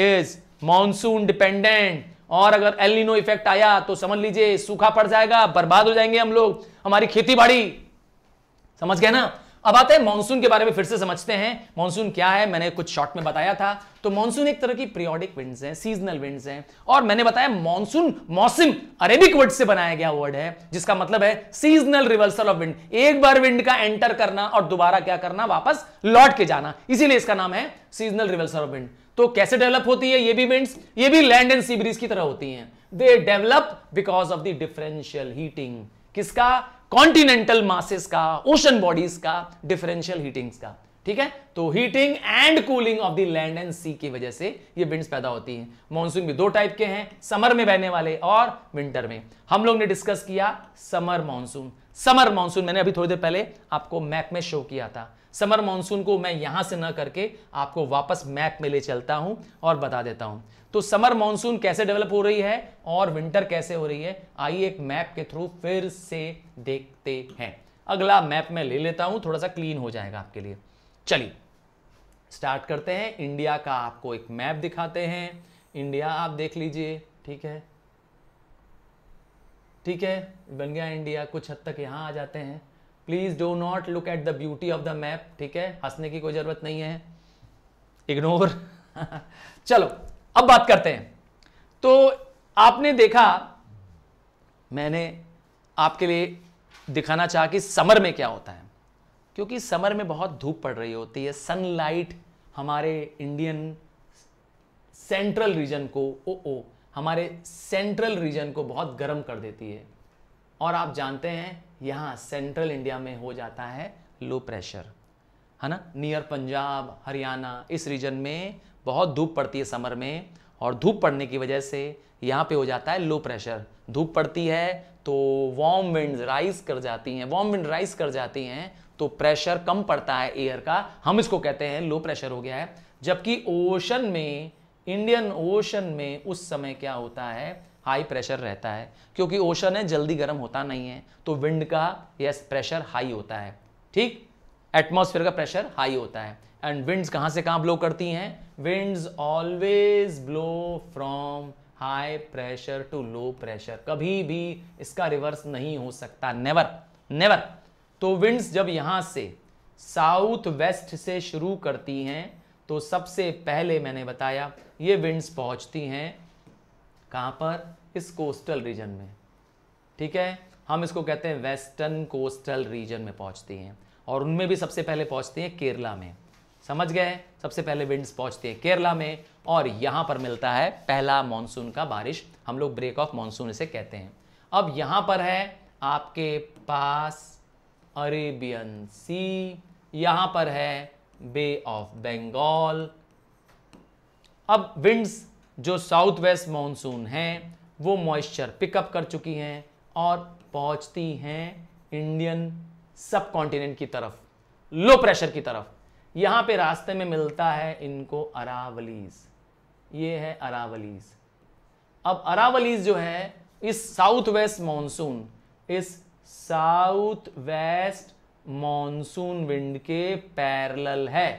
[SPEAKER 1] इज मानसून डिपेंडेंट और अगर एलिनो इफेक्ट आया तो समझ लीजिए सूखा पड़ जाएगा बर्बाद हो जाएंगे हम लोग हमारी खेती बाड़ी समझ गए ना अब आते हैं मानसून के बारे में फिर से समझते हैं मानसून क्या है मैंने कुछ शॉर्ट में बताया था तो मानसून एक तरह की पीरियोडिक विंड्स हैं सीजनल विंड्स हैं और मैंने बताया मानसून मौसम अरेबिक वर्ड से बनाया गया वर्ड है जिसका मतलब है सीजनल रिवर्सल ऑफ विंड एक बार विंड का एंटर करना और दोबारा क्या करना वापस लौट के जाना इसीलिए इसका नाम है सीजनल रिवर्सल ऑफ विंड तो कैसे डेवलप होती है ये भी विंड्स ये भी लैंड एंड सी ब्रीज की तरह होती हैं they develop because of the differential heating किसका कॉन्टिनेंटल मासेस का ओशन बॉडीज का डिफरेंशियल हीटिंग्स का ठीक है तो heating and cooling of the land and sea की वजह से ये विंड्स पैदा होती हैं मॉनसून भी दो टाइप के हैं समर में बहने वाले और विंटर में हम लोग ने डिस्कस किया समर मॉनसून समर मॉनसून मैंने अभी थोड़ी देर पहले आपको मैप में शो किया था समर मानसून को मैं यहां से न करके आपको वापस मैप में ले चलता हूं और बता देता हूं तो समर मानसून कैसे डेवलप हो रही है और विंटर कैसे हो रही है आइए एक मैप के थ्रू फिर से देखते हैं अगला मैप मैं ले लेता हूं थोड़ा सा क्लीन हो जाएगा आपके लिए चलिए स्टार्ट करते हैं इंडिया का आपको एक मैप दिखाते हैं इंडिया आप देख लीजिए ठीक है ठीक है बन गया इंडिया कुछ हद तक यहां आ जाते हैं please do not look at the beauty of the map ठीक है हंसने की कोई ज़रूरत नहीं है इग्नोर चलो अब बात करते हैं तो आपने देखा मैंने आपके लिए दिखाना चाहा कि समर में क्या होता है क्योंकि समर में बहुत धूप पड़ रही होती है सनलाइट हमारे इंडियन सेंट्रल रीजन को ओ ओ हमारे सेंट्रल रीजन को बहुत गर्म कर देती है और आप जानते हैं यहाँ सेंट्रल इंडिया में हो जाता है लो प्रेशर है ना नियर पंजाब हरियाणा इस रीजन में बहुत धूप पड़ती है समर में और धूप पड़ने की वजह से यहाँ पे हो जाता है लो प्रेशर धूप पड़ती है तो वार्म विंड राइज कर जाती हैं वार्म विंड राइज कर जाती हैं तो प्रेशर कम पड़ता है एयर का हम इसको कहते हैं लो प्रेशर हो गया है जबकि ओशन में इंडियन ओशन में उस समय क्या होता है हाई प्रेशर रहता है क्योंकि ओशन है जल्दी गर्म होता नहीं है तो विंड का यस प्रेशर हाई होता है ठीक एटमॉस्फेयर का प्रेशर हाई होता है एंड विंड्स कहाँ से कहाँ ब्लो करती हैं winds always blow from high pressure to low pressure कभी भी इसका रिवर्स नहीं हो सकता नेवर नेवर तो विंड्स जब यहाँ से साउथ वेस्ट से शुरू करती हैं तो सबसे पहले मैंने बताया ये विंड्स पहुँचती हैं कहाँ पर इस कोस्टल रीजन में ठीक है हम इसको कहते हैं वेस्टर्न कोस्टल रीजन में पहुँचती हैं और उनमें भी सबसे पहले पहुँचती हैं केरला में समझ गए सबसे पहले विंड्स पहुंचती है केरला में और यहाँ पर मिलता है पहला मानसून का बारिश हम लोग ब्रेक ऑफ मानसून इसे कहते हैं अब यहाँ पर है आपके पास अरेबियन सी यहाँ पर है बे ऑफ बंगाल अब विंड्स जो साउथ वेस्ट मानसून हैं वो मॉइस्चर पिकअप कर चुकी हैं और पहुंचती हैं इंडियन सब कॉन्टिनेंट की तरफ लो प्रेशर की तरफ यहाँ पे रास्ते में मिलता है इनको अरावलीज ये है अरावलीज अब अरावलीज जो है इस साउथ वेस्ट मानसून इस साउथ वेस्ट मानसून विंड के पैरल है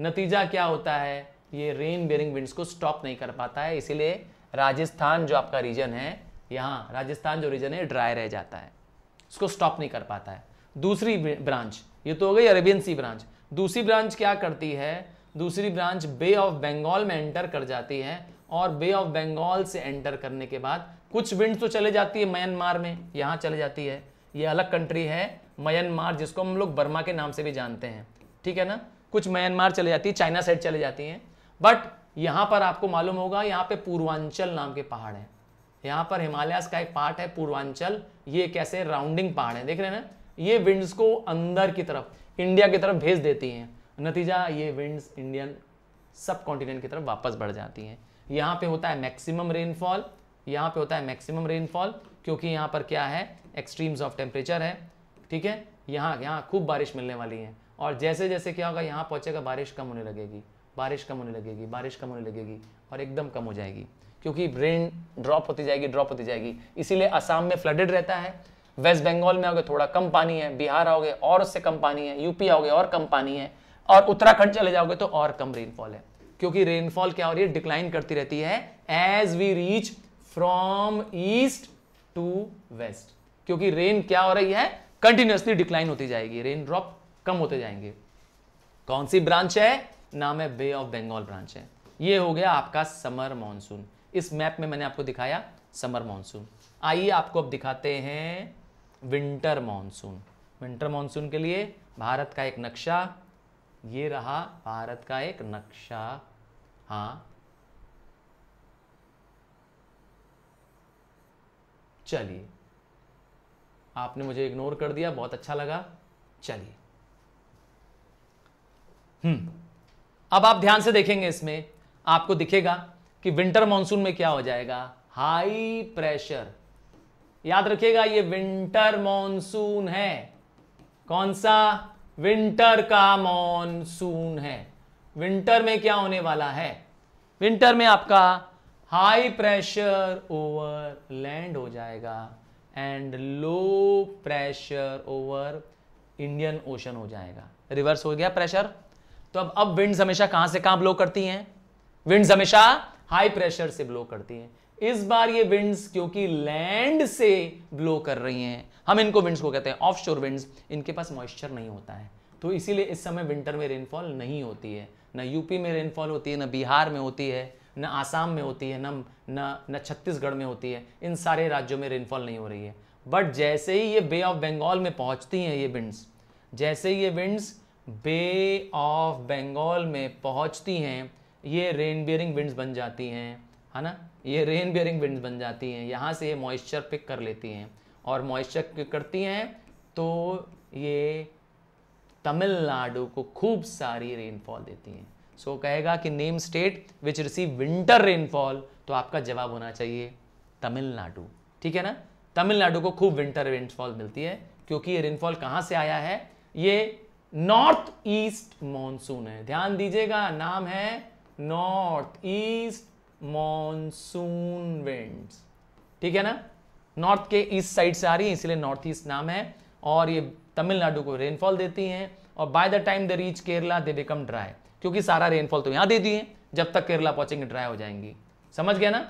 [SPEAKER 1] नतीजा क्या होता है ये रेन बेरिंग विंड्स को स्टॉप नहीं कर पाता है इसीलिए राजस्थान जो आपका रीजन है यहाँ राजस्थान जो रीजन है ड्राई रह जाता है इसको स्टॉप नहीं कर पाता है दूसरी ब्रांच ये तो हो गई अरेबियन सी ब्रांच दूसरी ब्रांच क्या करती है दूसरी ब्रांच बे ऑफ बंगाल में एंटर कर जाती है और बे ऑफ बंगाल से एंटर करने के बाद कुछ विंड तो चले जाती है म्यांमार में यहाँ चले जाती है ये अलग कंट्री है म्यांमार जिसको हम लोग बर्मा के नाम से भी जानते हैं ठीक है ना कुछ म्यांमार चले जाती है चाइना साइड चले जाती हैं बट यहाँ पर आपको मालूम होगा यहाँ पे पूर्वांचल नाम के पहाड़ है यहाँ पर हिमालय का एक पार्ट है पूर्वांचल ये कैसे राउंडिंग पहाड़ है देख रहे हैं ना ये विंड्स को अंदर की तरफ इंडिया की तरफ भेज देती हैं नतीजा ये विंड्स इंडियन सब कॉन्टिनेंट की तरफ वापस बढ़ जाती हैं यहाँ पे होता है मैक्सिमम रेनफॉल यहाँ पे होता है मैक्सिमम रेनफॉल क्योंकि यहाँ पर क्या है एक्सट्रीम्स ऑफ टेम्परेचर है ठीक है यहाँ यहाँ खूब बारिश मिलने वाली है और जैसे जैसे क्या होगा यहाँ पहुँचेगा बारिश कम होने लगेगी बारिश कम होने लगेगी बारिश कम होने लगेगी और एकदम कम हो जाएगी क्योंकि रेन ड्रॉप होती जाएगी ड्रॉप होती जाएगी इसीलिए असम में फ्लडेड रहता है वेस्ट बंगाल में आओगे थोड़ा कम पानी है बिहार आओगे और उससे कम पानी है यूपी आओगे और कम पानी है और उत्तराखंड चले जाओगे तो और कम रेनफॉल है क्योंकि रेनफॉल क्या हो रही है डिक्लाइन करती रहती है as we reach from east to west क्योंकि रेन क्या हो रही है कंटिन्यूसली डिक्लाइन होती जाएगी रेन ड्रॉप कम होते जाएंगे कौन सी ब्रांच है नाम है बे ऑफ बंगाल ब्रांच है ये हो गया आपका समर मानसून इस मैप में मैंने आपको दिखाया समर मानसून आइए आपको अब दिखाते हैं विंटर मानसून विंटर मानसून के लिए भारत का एक नक्शा ये रहा भारत का एक नक्शा हाँ चलिए आपने मुझे इग्नोर कर दिया बहुत अच्छा लगा चलिए हम्म अब आप ध्यान से देखेंगे इसमें आपको दिखेगा कि विंटर मानसून में क्या हो जाएगा हाई प्रेशर याद रखिएगा ये विंटर मानसून है कौन सा विंटर का मानसून है विंटर में क्या होने वाला है विंटर में आपका हाई प्रेशर ओवर लैंड हो जाएगा and low pressure over Indian ocean हो जाएगा रिवर्स हो गया प्रेशर तो अब अब विंड्स हमेशा कहां से कहां ब्लो करती हैं विंड्स हमेशा हाई प्रेशर से ब्लो करती हैं इस बार ये विंड्स क्योंकि लैंड से ब्लो कर रही हैं हम इनको विंड्स को कहते हैं ऑफशोर विंड्स इनके पास मॉइस्चर नहीं होता है तो इसीलिए इस समय विंटर में रेनफॉल नहीं होती है ना यूपी में रेनफॉल होती है ना बिहार में होती है न आसाम में होती है न ना छत्तीसगढ़ में होती है इन सारे राज्यों में रेनफॉल नहीं हो रही है बट जैसे ही ये बे ऑफ बंगाल में पहुंचती हैं ये विंड्स जैसे ही ये विंड्स बे ऑफ बंगाल में पहुंचती हैं ये रेन बियरिंग विंड्स बन जाती हैं है ना ये रेन बियरिंग विंड्स बन जाती हैं यहाँ से ये मॉइस्चर पिक कर लेती हैं और मॉइस्चर पिक करती हैं तो ये तमिलनाडु को खूब सारी रेनफॉल देती हैं सो so, कहेगा कि name state which receive winter rainfall तो आपका जवाब होना चाहिए तमिलनाडु ठीक है ना तमिलनाडु को खूब विंटर रेनफॉल मिलती है क्योंकि ये रेनफॉल कहाँ से आया है ये नॉर्थ ईस्ट मॉनसून है ध्यान दीजिएगा नाम है नॉर्थ ईस्ट मॉनसून विंड्स ठीक है ना नॉर्थ के ईस्ट साइड से आ रही है इसलिए नॉर्थ ईस्ट नाम है और ये तमिलनाडु को रेनफॉल देती हैं और by the time they reach Kerala they become dry क्योंकि सारा रेनफॉल तो यहां दे दिए जब तक केरला पहुंचेंगे ड्राई हो जाएंगी समझ गया ना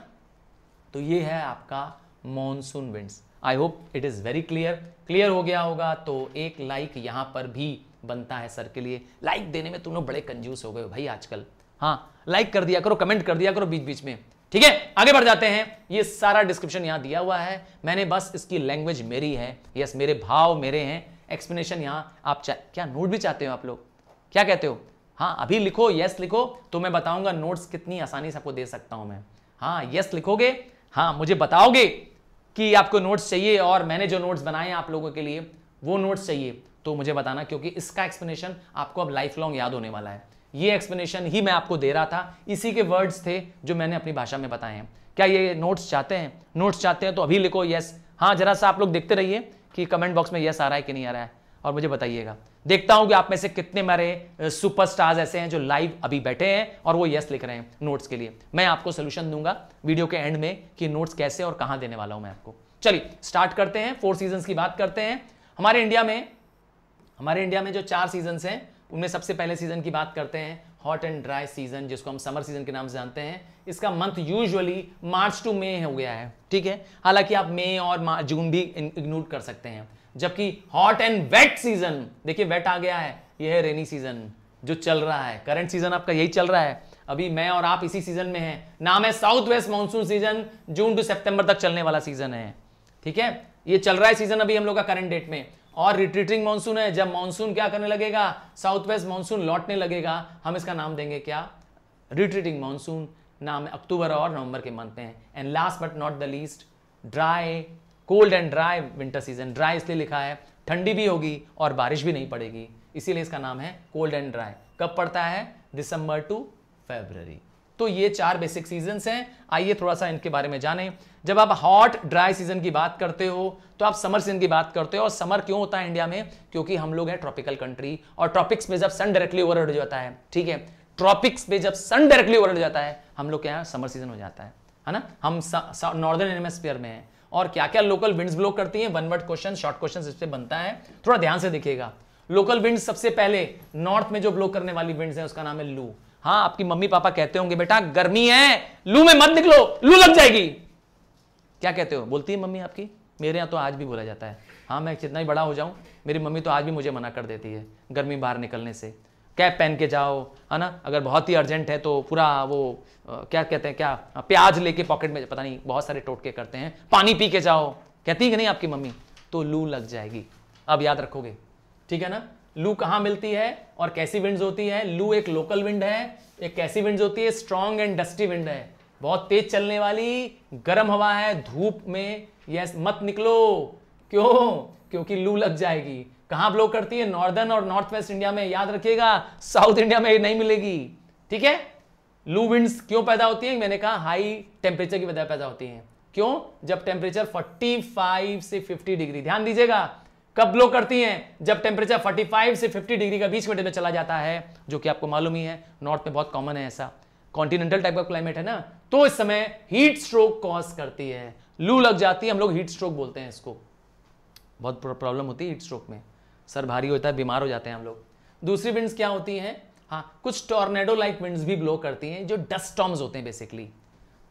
[SPEAKER 1] तो ये है आपका monsoon winds I hope it is very clear clear हो गया होगा तो एक लाइक यहां पर भी बनता है सर के लिए लाइक देने में तुम लोग बड़े कंजूस हो गए हो भाई आजकल हाँ लाइक कर दिया करो कमेंट कर दिया करो बीच बीच में ठीक है आगे बढ़ जाते हैं ये सारा डिस्क्रिप्शन यहाँ दिया हुआ है मैंने बस इसकी लैंग्वेज मेरी है यस मेरे भाव मेरे हैं एक्सप्लेनेशन यहाँ आप क्या नोट भी चाहते हो आप लोग क्या कहते हो हाँ अभी लिखो यस लिखो तो मैं बताऊंगा नोट्स कितनी आसानी से आपको दे सकता हूं मैं हाँ यस लिखोगे हाँ मुझे बताओगे कि आपको नोट्स चाहिए और मैंने जो नोट्स बनाए हैं आप लोगों के लिए वो नोट्स चाहिए तो मुझे बताना क्योंकि इसका एक्सप्लेनेशन आपको अब लाइफ लॉन्ग याद होने वाला है ये एक्सप्लेनेशन ही मैं आपको दे रहा था इसी के वर्ड्स थे जो मैंने अपनी भाषा में बताए हैं क्या ये नोट्स चाहते हैं नोट्स चाहते हैं तो अभी लिखो यस हाँ जरा सा आप लोग देखते रहिए कि कमेंट बॉक्स में यस आ रहा है कि नहीं आ रहा है और मुझे बताइएगा देखता हूं कि आप में से कितने मेरे सुपरस्टार्स ऐसे हैं जो लाइव अभी बैठे हैं और वो यस लिख रहे हैं नोट्स के लिए मैं आपको सोल्यूशन दूंगा वीडियो के एंड में कि नोट्स कैसे और कहां देने वाला हूं मैं आपको चलिए स्टार्ट करते हैं फोर सीजन की बात करते हैं हमारे इंडिया में हमारे इंडिया में जो चार सीजन हैं उनमें सबसे पहले सीजन की बात करते हैं हॉट एंड ड्राई सीजन जिसको हम समर सीजन के नाम से जानते हैं इसका month usually March to May हो गया है ठीक है हालांकि आप मई और जून भी इग्नोर कर सकते हैं जबकि हॉट एंड वेट सीजन देखिए वेट आ गया है यह है रेनी सीजन जो चल रहा है करंट सीजन आपका यही चल रहा है अभी मैं और आप इसी सीजन में हैं नाम है south west monsoon season June to September तक चलने वाला सीजन है ठीक है ये चल रहा है सीजन अभी हम लोग का करंट डेट में और रिट्रीटिंग मानसून है जब मानसून क्या करने लगेगा साउथ वेस्ट मानसून लौटने लगेगा हम इसका नाम देंगे क्या रिट्रीटिंग मानसून नाम अक्टूबर और नवंबर के मंथ में and last but not the least dry cold and dry winter season dry इसलिए लिखा है ठंडी भी होगी और बारिश भी नहीं पड़ेगी इसीलिए इसका नाम है कोल्ड एंड ड्राई कब पड़ता है दिसंबर टू फेबररी तो ये चार बेसिक सीजन हैं आइए थोड़ा सा इनके बारे में जानें जब आप हॉट ड्राई सीजन की बात करते हो तो आप समर सीजन की बात करते हो और समर क्यों होता है इंडिया में क्योंकि हम लोग हैं ट्रॉपिकल कंट्री और ट्रॉपिक्स में जब सन डायरेक्टली ओवर जाता है ठीक है ट्रॉपिक्स में जब सन डायरेक्टली ओवर जाता है हम लोग के यहाँ समर सीजन हो जाता है है ना हम नॉर्दर्न एटमोस्फियर में है और क्या क्या लोकल विंड्स ब्लो करती है one word question short question इससे बनता है थोड़ा ध्यान से देखिएगा लोकल विंड सबसे पहले नॉर्थ में जो ब्लो करने वाली विंड्स है उसका नाम है लू हाँ आपकी मम्मी पापा कहते होंगे बेटा गर्मी है लू में मत निकलो लू लग जाएगी क्या कहते हो बोलती है मम्मी आपकी मेरे यहाँ तो आज भी बोला जाता है हाँ मैं जितना ही बड़ा हो जाऊँ मेरी मम्मी तो आज भी मुझे मना कर देती है गर्मी बाहर निकलने से कैप पहन के जाओ है ना अगर बहुत ही अर्जेंट है तो पूरा वो आ, क्या कहते हैं क्या प्याज लेके पॉकेट में पता नहीं बहुत सारे टोटके करते हैं पानी पी के जाओ कहती है कि नहीं आपकी मम्मी तो लू लग जाएगी अब याद रखोगे ठीक है ना लू कहाँ मिलती है और कैसी विंड्स होती है लू एक लोकल विंड है एक कैसी विंड्स होती है स्ट्रॉन्ग एंड डस्टी विंड है बहुत तेज चलने वाली गर्म हवा है धूप में यस मत निकलो क्यों क्योंकि लू लग जाएगी कहाँ ब्लो करती है नॉर्दर्न और नॉर्थ वेस्ट इंडिया में याद रखिएगा साउथ इंडिया में ये नहीं मिलेगी ठीक है लू विंड्स क्यों पैदा होती है मैंने कहा हाई टेम्परेचर की वजह पैदा होती है क्यों जब टेम्परेचर 45 से 50 डिग्री ध्यान दीजिएगा कब ग्लो करती हैं जब टेम्परेचर 45 से 50 डिग्री का बीच में चला जाता है जो कि आपको मालूम ही है नॉर्थ में बहुत कॉमन है ऐसा कॉन्टिनेंटल टाइप का क्लाइमेट है ना तो इस समय हीट स्ट्रोक कॉज करती है लू लग जाती है हम लोग हीट स्ट्रोक बोलते हैं इसको बहुत प्रॉब्लम होती है हीट स्ट्रोक में सर भारी होता है बीमार हो जाते हैं हम लोग दूसरी विंड्स क्या होती हैं हाँ कुछ टॉर्नेडो लाइक विंड्स भी ब्लो करती हैं जो डस्ट टॉम्स होते हैं बेसिकली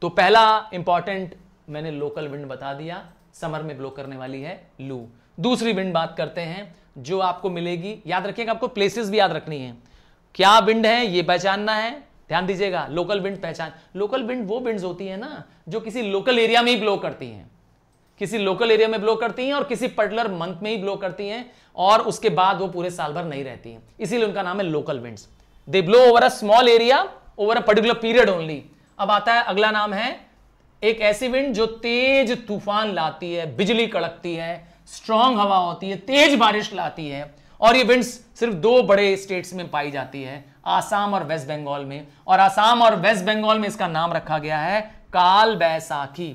[SPEAKER 1] तो पहला इंपॉर्टेंट मैंने लोकल विंड बता दिया समर में ब्लो करने वाली है लू दूसरी विंड बात करते हैं जो आपको मिलेगी याद रखिएगा आपको प्लेसेस भी याद रखनी है क्या विंड है ये पहचानना है ध्यान दीजिएगा लोकल विंड पहचान लोकल विंड वो विंड होती है ना जो किसी लोकल एरिया में ही ब्लो करती हैं किसी लोकल एरिया में ब्लो करती हैं और किसी पर्टिकुलर मंथ में ही ब्लो करती हैं और उसके बाद वो पूरे साल भर नहीं रहती हैं इसीलिए उनका नाम है local winds they blow over a small area over a particular period only अब आता है अगला नाम है एक ऐसी विंड जो तेज तूफान लाती है बिजली कड़कती है स्ट्रांग हवा होती है तेज बारिश लाती है और ये विंड्स सिर्फ दो बड़े स्टेट्स में पाई जाती है आसाम और वेस्ट बंगाल में और आसाम और वेस्ट बंगाल में इसका नाम रखा गया है काल बैसाखी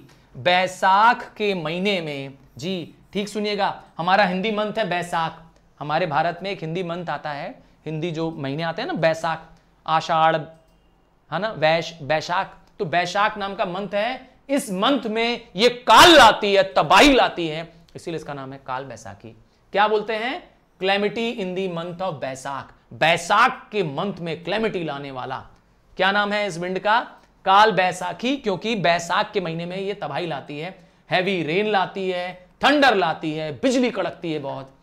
[SPEAKER 1] बैसाख के महीने में जी ठीक सुनिएगा हमारा हिंदी मंथ है बैसाख हमारे भारत में एक हिंदी मंथ आता है हिंदी जो महीने आते हैं ना बैसाख आषाढ़ है ना वैश बैशाख तो बैशाख नाम का मंथ है इस मंथ में ये काल लाती है तबाही लाती है इसीलिए इसका नाम है काल बैसाखी क्या बोलते हैं calamity in the month of Baisakh Baisakh के मंथ में क्लैमिटी लाने वाला क्या नाम है इस विंड का काल बैसाखी क्योंकि बैसाख के महीने में ये तबाही लाती है हैवी रेन लाती है थंडर लाती है बिजली कड़कती है बहुत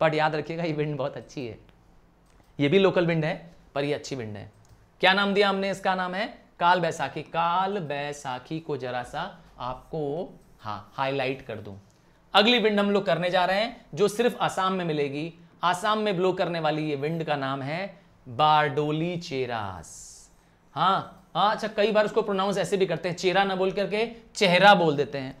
[SPEAKER 1] बट याद रखिएगा ये विंड बहुत अच्छी है ये भी लोकल विंड है पर ये अच्छी विंड है क्या नाम दिया हमने इसका नाम है काल बैसाखी काल बैसाखी को जरा सा आपको हाँ हाईलाइट कर दूं अगली विंड हम लोग करने जा रहे हैं जो सिर्फ आसाम में मिलेगी आसाम में ब्लो करने वाली ये विंड का नाम है बारडोली चेरास हाँ हाँ अच्छा कई बार उसको प्रोनाउंस ऐसे भी करते हैं चेहरा ना बोल करके चेहरा बोल देते हैं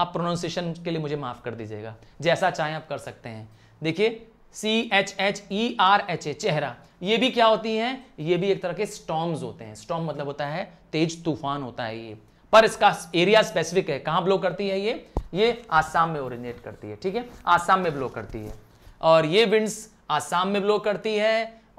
[SPEAKER 1] आप प्रोनाउंसिएशन के लिए मुझे माफ़ कर दीजिएगा जैसा चाहें आप कर सकते हैं देखिए C H H E R H A चेहरा ये भी क्या होती है ये भी एक तरह के स्टॉम्स होते हैं स्टॉम मतलब होता है तेज तूफान होता है ये पर इसका एरिया स्पेसिफिक है कहां ब्लो करती है ये ये आसाम में ओरिजिनेट करती है ठीक है आसाम में ब्लो करती है और ये विंड्स आसाम में ब्लो करती है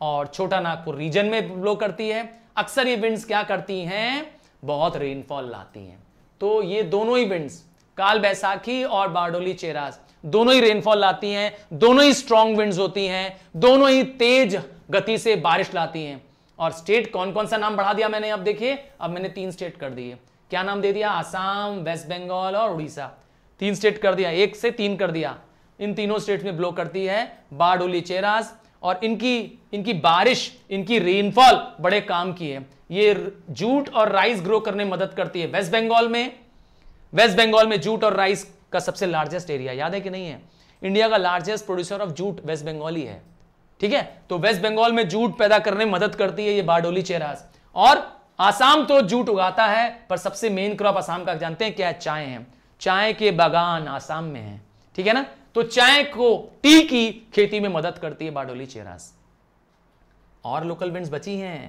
[SPEAKER 1] और छोटा नागपुर रीजन में ब्लो करती है अक्सर ये विंड्स क्या करती हैं बहुत रेनफॉल लाती हैं तो ये दोनों ही विंड्स काल बैसाखी और बारडोली चेरास दोनों ही रेनफॉल लाती हैं दोनों ही स्ट्रांग विंड्स होती हैं दोनों ही तेज गति से बारिश लाती हैं और स्टेट कौन कौन सा नाम बढ़ा दिया मैंने अब देखिए अब मैंने तीन स्टेट कर दिए क्या नाम दे दिया आसाम वेस्ट बंगाल और उड़ीसा तीन स्टेट कर दिया एक से तीन कर दिया इन तीनों स्टेट्स में ब्लो करती है बारडोली चेरास और इनकी इनकी बारिश इनकी रेनफॉल बड़े काम की है ये जूट और राइस ग्रो करने में मदद करती है वेस्ट बंगाल में वेस्ट बंगाल में जूट और राइस का सबसे लार्जेस्ट एरिया याद है कि नहीं है इंडिया का largest producer of jute West Bengal ही है ठीक है तो वेस्ट बंगाल में जूट पैदा करने में मदद करती है ये बारडोली चेरास और आसाम तो जूट उगाता है पर सबसे मेन क्रॉप आसाम का जानते हैं क्या चाय है चाय के बागान आसाम में है ठीक है ना तो चाय को टी की खेती में मदद करती है बाडोली चेरास और लोकल ब्रांड्स बची हैं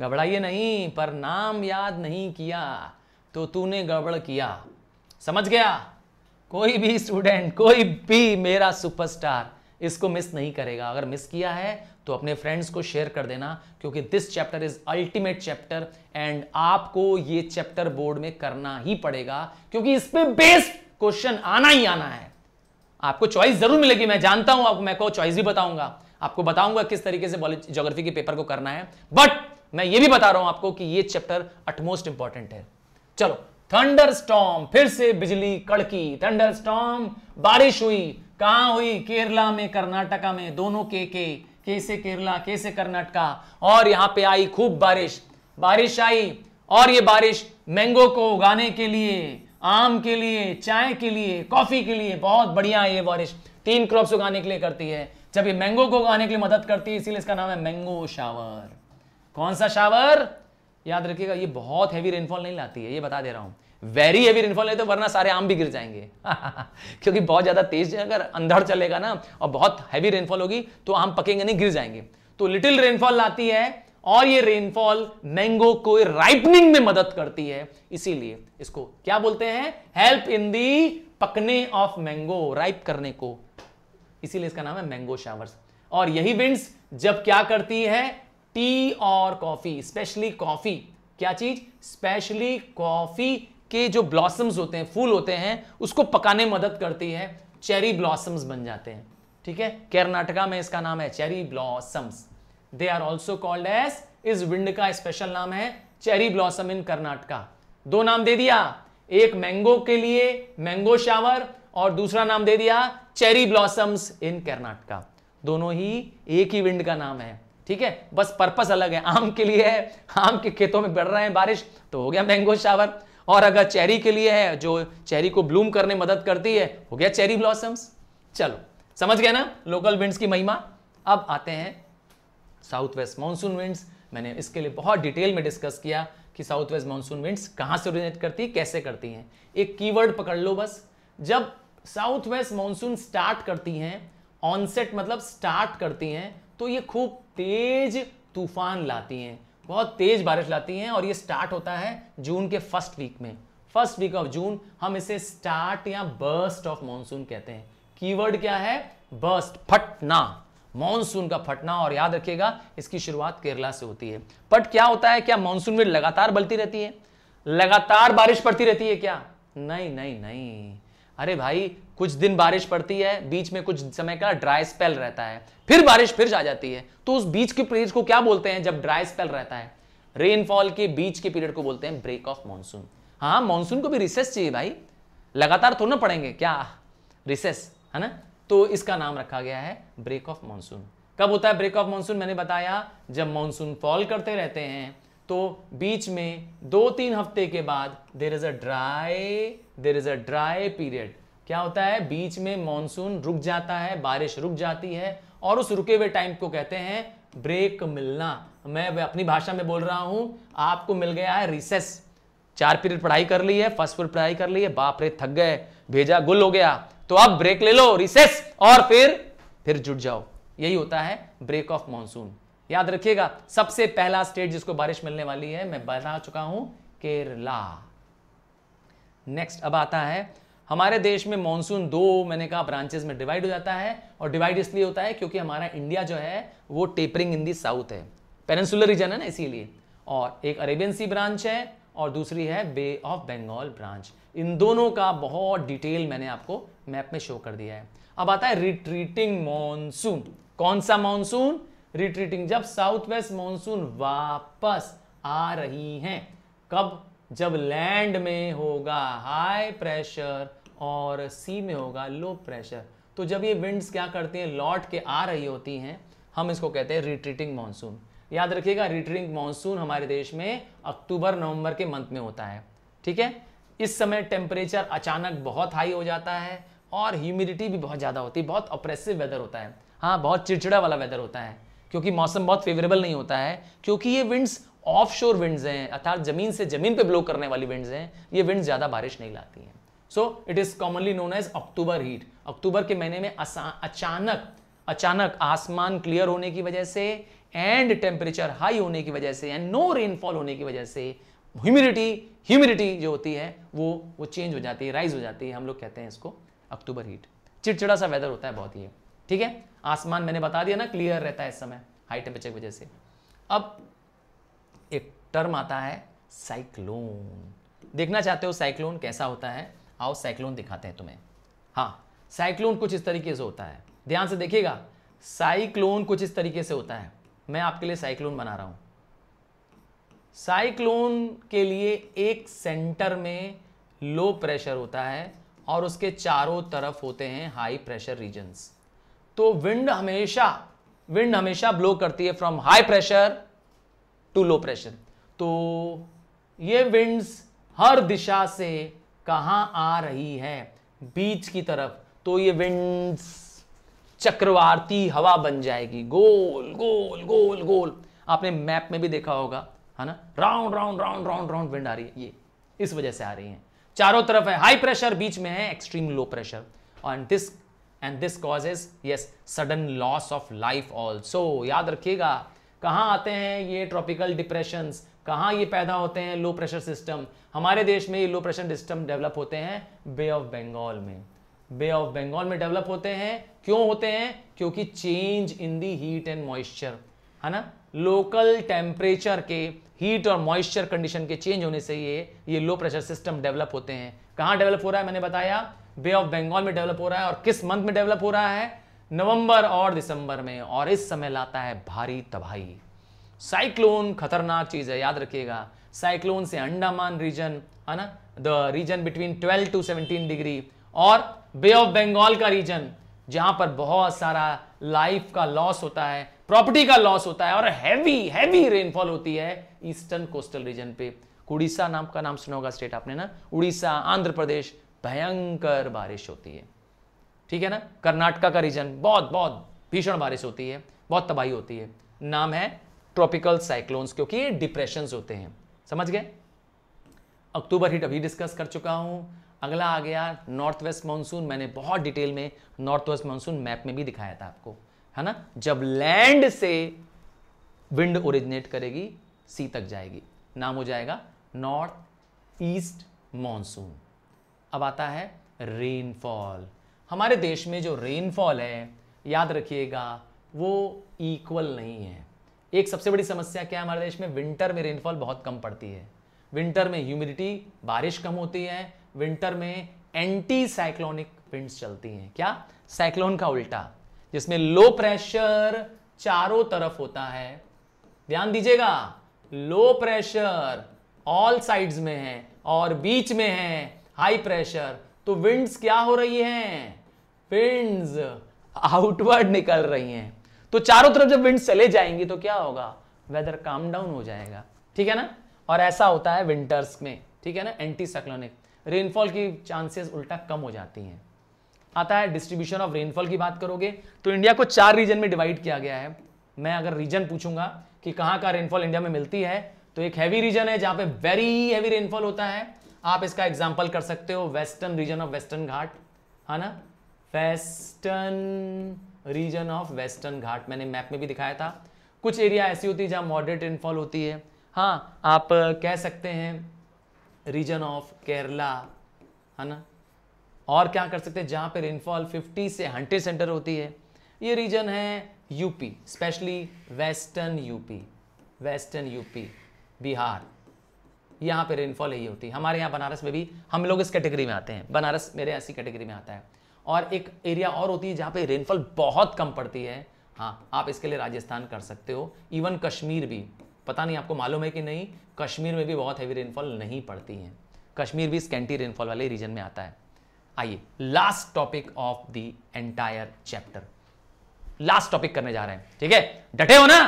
[SPEAKER 1] घबराइए नहीं पर नाम याद नहीं किया तो तूने गड़बड़ किया समझ गया कोई भी स्टूडेंट कोई भी मेरा सुपरस्टार इसको मिस नहीं करेगा अगर मिस किया है तो अपने फ्रेंड्स को शेयर कर देना क्योंकि this chapter is ultimate chapter and आपको ये चैप्टर बोर्ड में करना ही पड़ेगा क्योंकि इस पर बेस्ड क्वेश्चन आना ही आना है आपको चॉइस जरूर मिलेगी मैं जानता हूं आपको मैं को चॉइस भी बताऊंगा आपको बताऊंगा किस तरीके से ज्योग्राफी के पेपर को करना है बट मैं ये भी बता रहा हूं आपको कि ये चैप्टर अटमोस्ट इंपॉर्टेंट है चलो थंडर स्टॉम फिर से बिजली कड़की थंडर स्टॉम बारिश हुई कहां हुई केरला में कर्नाटका में दोनों के के कैसे केरला कैसे कर्नाटका और यहाँ पे आई खूब बारिश बारिश आई और ये बारिश मैंगो को उगाने के लिए आम के लिए चाय के लिए कॉफी के लिए बहुत बढ़िया है ये बारिश तीन क्रॉप्स उगाने के लिए करती है जब ये मैंगो को उगाने के लिए मदद करती है इसीलिए इसका नाम है मैंगो शावर कौन सा शावर याद रखिएगा ये बहुत हैवी रेनफॉल नहीं लाती है ये बता दे रहा हूँ वेरी हेवी रेनफॉल नहीं तो वरना सारे आम भी गिर जाएंगे क्योंकि बहुत ज़्यादा तेज अगर अंधड़ चलेगा ना और बहुत हैवी रेनफॉल होगी तो आम पकेंगे नहीं गिर जाएंगे तो लिटिल रेनफॉल लाती है और ये रेनफॉल मैंगो को राइपनिंग में मदद करती है इसीलिए इसको क्या बोलते हैं हेल्प इन दी पकने ऑफ मैंगो राइप करने को इसीलिए इसका नाम है मैंगो शावर्स और यही विंड्स जब क्या करती है टी और कॉफी स्पेशली कॉफी क्या चीज स्पेशली कॉफी के जो ब्लॉसम्स होते हैं फूल होते हैं उसको पकाने मदद करती है चेरी ब्लॉसम्स बन जाते हैं ठीक है कर्नाटका में इसका नाम है cherry blossoms they are also called as इस विंड का स्पेशल नाम है चेरी ब्लॉसम इन कर्नाटका दो नाम दे दिया एक मैंगो के लिए मैंगो शावर और दूसरा नाम दे दिया चेरी ब्लॉसम्स इन कर्नाटका दोनों ही एक ही विंड का नाम है ठीक है बस पर्पस अलग है आम के लिए है आम के खेतों में बढ़ रहे हैं बारिश तो हो गया मैंगो शावर और अगर चेरी के लिए है जो चेरी को ब्लूम करने मदद करती है हो गया चेरी ब्लॉसम्स चलो समझ गया ना लोकल विंड्स की महिमा अब आते हैं साउथ वेस्ट मानसून विंड्स मैंने इसके लिए बहुत डिटेल में डिस्कस किया कि साउथ वेस्ट मानसून विंड्स कहाँ से ओरिजिनेट करती है कैसे करती हैं एक कीवर्ड पकड़ लो बस जब साउथ वेस्ट मानसून स्टार्ट करती हैं ऑनसेट मतलब स्टार्ट करती हैं तो ये खूब तेज तूफान लाती हैं बहुत तेज़ बारिश लाती हैं और ये स्टार्ट होता है जून के फर्स्ट वीक में फर्स्ट वीक ऑफ जून हम इसे स्टार्ट या बर्स्ट ऑफ मानसून कहते हैं कीवर्ड क्या है बर्स्ट फटना मानसून का फटना और याद रखिएगा इसकी शुरुआत केरला से होती है बट क्या होता है क्या मानसून में लगातार बलती रहती है लगातार बारिश पड़ती रहती है क्या नहीं नहीं नहीं अरे भाई कुछ दिन बारिश पड़ती है बीच में कुछ समय का ड्राई स्पेल रहता है फिर बारिश फिर जा जाती है तो उस बीच के पीरियड को क्या बोलते हैं जब ड्राई स्पेल रहता है रेनफॉल के बीच के पीरियड को बोलते हैं ब्रेक ऑफ मानसून हाँ मानसून को भी रिसेस चाहिए भाई लगातार थोड़ा ना पड़ेंगे क्या रिसेस है ना तो इसका नाम रखा गया है ब्रेक ऑफ मानसून कब होता है ब्रेक ऑफ मानसून मैंने बताया जब मानसून फॉल करते रहते हैं तो बीच में दो तीन हफ्ते के बाद there is a dry there is a dry period क्या होता है बीच में मानसून रुक जाता है बारिश रुक जाती है और उस रुके हुए टाइम को कहते हैं ब्रेक मिलना मैं अपनी भाषा में बोल रहा हूं आपको मिल गया है रिसेस चार पीरियड पढ़ाई कर ली है फर्स्ट पीरियड पढ़ाई कर ली है बाप रे थक गए भेजा गुल हो गया तो अब ब्रेक ले लो रिसेस और फिर फिर जुट जाओ यही होता है ब्रेक ऑफ मानसून याद रखिएगा सबसे पहला स्टेट जिसको बारिश मिलने वाली है मैं बता चुका हूं केरला नेक्स्ट अब आता है हमारे देश में मानसून दो मैंने कहा ब्रांचेस में डिवाइड हो जाता है और डिवाइड इसलिए होता है क्योंकि हमारा इंडिया जो है वो टेपरिंग इन दी साउथ है पेनसुलर रीजन है ना इसीलिए और एक अरेबियन सी ब्रांच है और दूसरी है बे ऑफ बंगाल ब्रांच इन दोनों का बहुत डिटेल मैंने आपको मैप में शो कर दिया है अब आता है रिट्रीटिंग मानसून कौन सा मानसून रिट्रीटिंग जब साउथ वेस्ट मानसून वापस आ रही है कब जब लैंड में होगा हाई प्रेशर और सी में होगा लो प्रेशर तो जब ये विंड्स क्या करती हैं लौट के आ रही होती हैं हम इसको कहते हैं रिट्रीटिंग मानसून याद रखिएगा रिट्रीटिंग मानसून हमारे देश में अक्टूबर नवंबर के मंथ में होता है ठीक है इस समय टेम्परेचर अचानक बहुत हाई हो जाता है और ह्यूमिडिटी भी बहुत ज़्यादा होती है बहुत अप्रेसिव वेदर होता है हाँ बहुत चिड़चिड़ा वाला वेदर होता है क्योंकि मौसम बहुत फेवरेबल नहीं होता है क्योंकि ये विंड्स ऑफ शोर विंड्स हैं अर्थात जमीन से जमीन पे ब्लो करने वाली विंड्स हैं ये विंड ज़्यादा बारिश नहीं लाती हैं so it is commonly known as October heat October के महीने में अचानक अचानक आसमान क्लियर होने की वजह से एंड टेम्परेचर हाई होने की वजह से एंड नो रेनफॉल होने की वजह से ह्यूमिडिटी ह्यूमिडिटी जो होती है वो वो चेंज हो जाती है राइज हो जाती है हम लोग कहते हैं इसको अक्टूबर हीट चिड़चिड़ा सा वेदर होता है बहुत ही ठीक है आसमान मैंने बता दिया ना क्लियर रहता है इस समय हाई टेम्परेचर की वजह से अब एक टर्म आता है साइक्लोन देखना चाहते हो साइक्लोन कैसा होता है आओ साइक्लोन दिखाते हैं तुम्हें हाँ साइक्लोन कुछ इस तरीके से होता है ध्यान से देखिएगा साइक्लोन कुछ इस तरीके से होता है मैं आपके लिए साइक्लोन बना रहा हूं साइक्लोन के लिए एक सेंटर में लो प्रेशर होता है और उसके चारों तरफ होते हैं हाई प्रेशर रीजन्स तो विंड हमेशा विंड हमेशा ब्लो करती है from high pressure to low pressure तो ये विंड्स हर दिशा से कहाँ आ रही है बीच की तरफ तो ये विंड्स चक्रवाती हवा बन जाएगी गोल गोल गोल गोल आपने मैप में भी देखा होगा है ना round round round round round wind आ रही है ये इस वजह से आ रही है चारों तरफ है हाई प्रेशर बीच में है extreme low pressure and this and this causes yes sudden loss of life also याद रखिएगा कहाँ आते हैं ये ट्रॉपिकल डिप्रेशंस कहाँ ये पैदा होते हैं लो प्रेशर सिस्टम हमारे देश में ये लो प्रेशर सिस्टम डेवलप होते हैं बे ऑफ बंगाल में बे ऑफ बंगाल में डेवलप होते हैं क्यों होते हैं क्योंकि change in the heat and moisture है ना लोकल टेम्परेचर के हीट और मॉइस्चर कंडीशन के चेंज होने से ये ये लो प्रेशर सिस्टम डेवलप होते हैं कहाँ डेवलप हो रहा है मैंने बताया बे ऑफ बंगाल में डेवलप हो रहा है और किस मंथ में डेवलप हो रहा है नवंबर और दिसंबर में और इस समय लाता है भारी तबाही साइक्लोन खतरनाक चीज़ है याद रखिएगा साइक्लोन से अंडामान रीजन है ना the region between 12 two 17 degree और बे ऑफ बंगाल का रीजन जहां पर बहुत सारा लाइफ का लॉस होता है प्रॉपर्टी का लॉस होता है और हैवी हैवी रेनफॉल होती है ईस्टर्न कोस्टल रीजन पे उड़ीसा नाम का नाम सुना होगा स्टेट आपने ना उड़ीसा आंध्र प्रदेश भयंकर बारिश होती है ठीक है ना कर्नाटका का रीजन बहुत बहुत भीषण बारिश होती है बहुत तबाही होती है नाम है ट्रॉपिकल साइक्लोन्स क्योंकि ये डिप्रेशन होते हैं समझ गए अक्टूबर हीट अभी डिस्कस कर चुका हूँ अगला आ गया नॉर्थ वेस्ट मानसून मैंने बहुत डिटेल में नॉर्थ वेस्ट मानसून मैप में भी दिखाया था आपको है ना जब लैंड से विंड ओरिजिनेट करेगी सी तक जाएगी नाम हो जाएगा नॉर्थ ईस्ट मानसून अब आता है रेनफॉल हमारे देश में जो रेनफॉल है याद रखिएगा वो इक्वल नहीं है एक सबसे बड़ी समस्या क्या है हमारे देश में विंटर में रेनफॉल बहुत कम पड़ती है विंटर में ह्यूमिडिटी बारिश कम होती है विंटर में एंटी साइक्लोनिक विंड्स चलती हैं क्या साइक्लोन का उल्टा जिसमें लो प्रेशर चारों तरफ होता है ध्यान दीजिएगा लो प्रेशर ऑल साइड्स में है और बीच में है हाई प्रेशर तो विंड्स क्या हो रही हैं विंड्स आउटवर्ड निकल रही हैं तो चारों तरफ जब विंड चले जाएंगी तो क्या होगा वेदर काम डाउन हो जाएगा ठीक है ना और ऐसा होता है विंटर्स में ठीक है ना एंटी साइक्लोनिक रेनफॉल की चांसेस उल्टा कम हो जाती हैं आता है डिस्ट्रीब्यूशन ऑफ रेनफॉल की बात करोगे तो इंडिया को चार रीजन में डिवाइड किया गया है मैं अगर रीजन पूछूंगा कि कहाँ का रेनफॉल इंडिया में मिलती है तो एक हैवी रीजन है जहां पे वेरी हैवी रेनफॉल होता है आप इसका एग्जाम्पल कर सकते हो western region of western ghat है ना western region of western ghat मैंने मैप में भी दिखाया था कुछ एरिया ऐसी होती है जहाँ मॉडरेट रेनफॉल होती है हाँ आप कह सकते हैं रीजन ऑफ केरला है ना और क्या कर सकते हैं जहाँ पे रेनफॉल 50 से 100 सेंटर होती है ये रीजन है UP especially western UP western UP Bihar यहाँ पे रेनफॉल यही होती है हमारे यहाँ बनारस में भी हम लोग इस कैटेगरी में आते हैं बनारस मेरे ऐसी कैटेगरी में आता है और एक एरिया और होती है जहाँ पे रेनफॉल बहुत कम पड़ती है हाँ आप इसके लिए राजस्थान कर सकते हो इवन कश्मीर भी पता नहीं आपको मालूम है कि नहीं कश्मीर में भी बहुत हैवी रेनफॉल नहीं पड़ती है कश्मीर भी स्कैंटी रेनफॉल वाले रीजन में आता है आइए last topic of the entire chapter last topic करने जा रहे हैं ठीक है डटे हो ना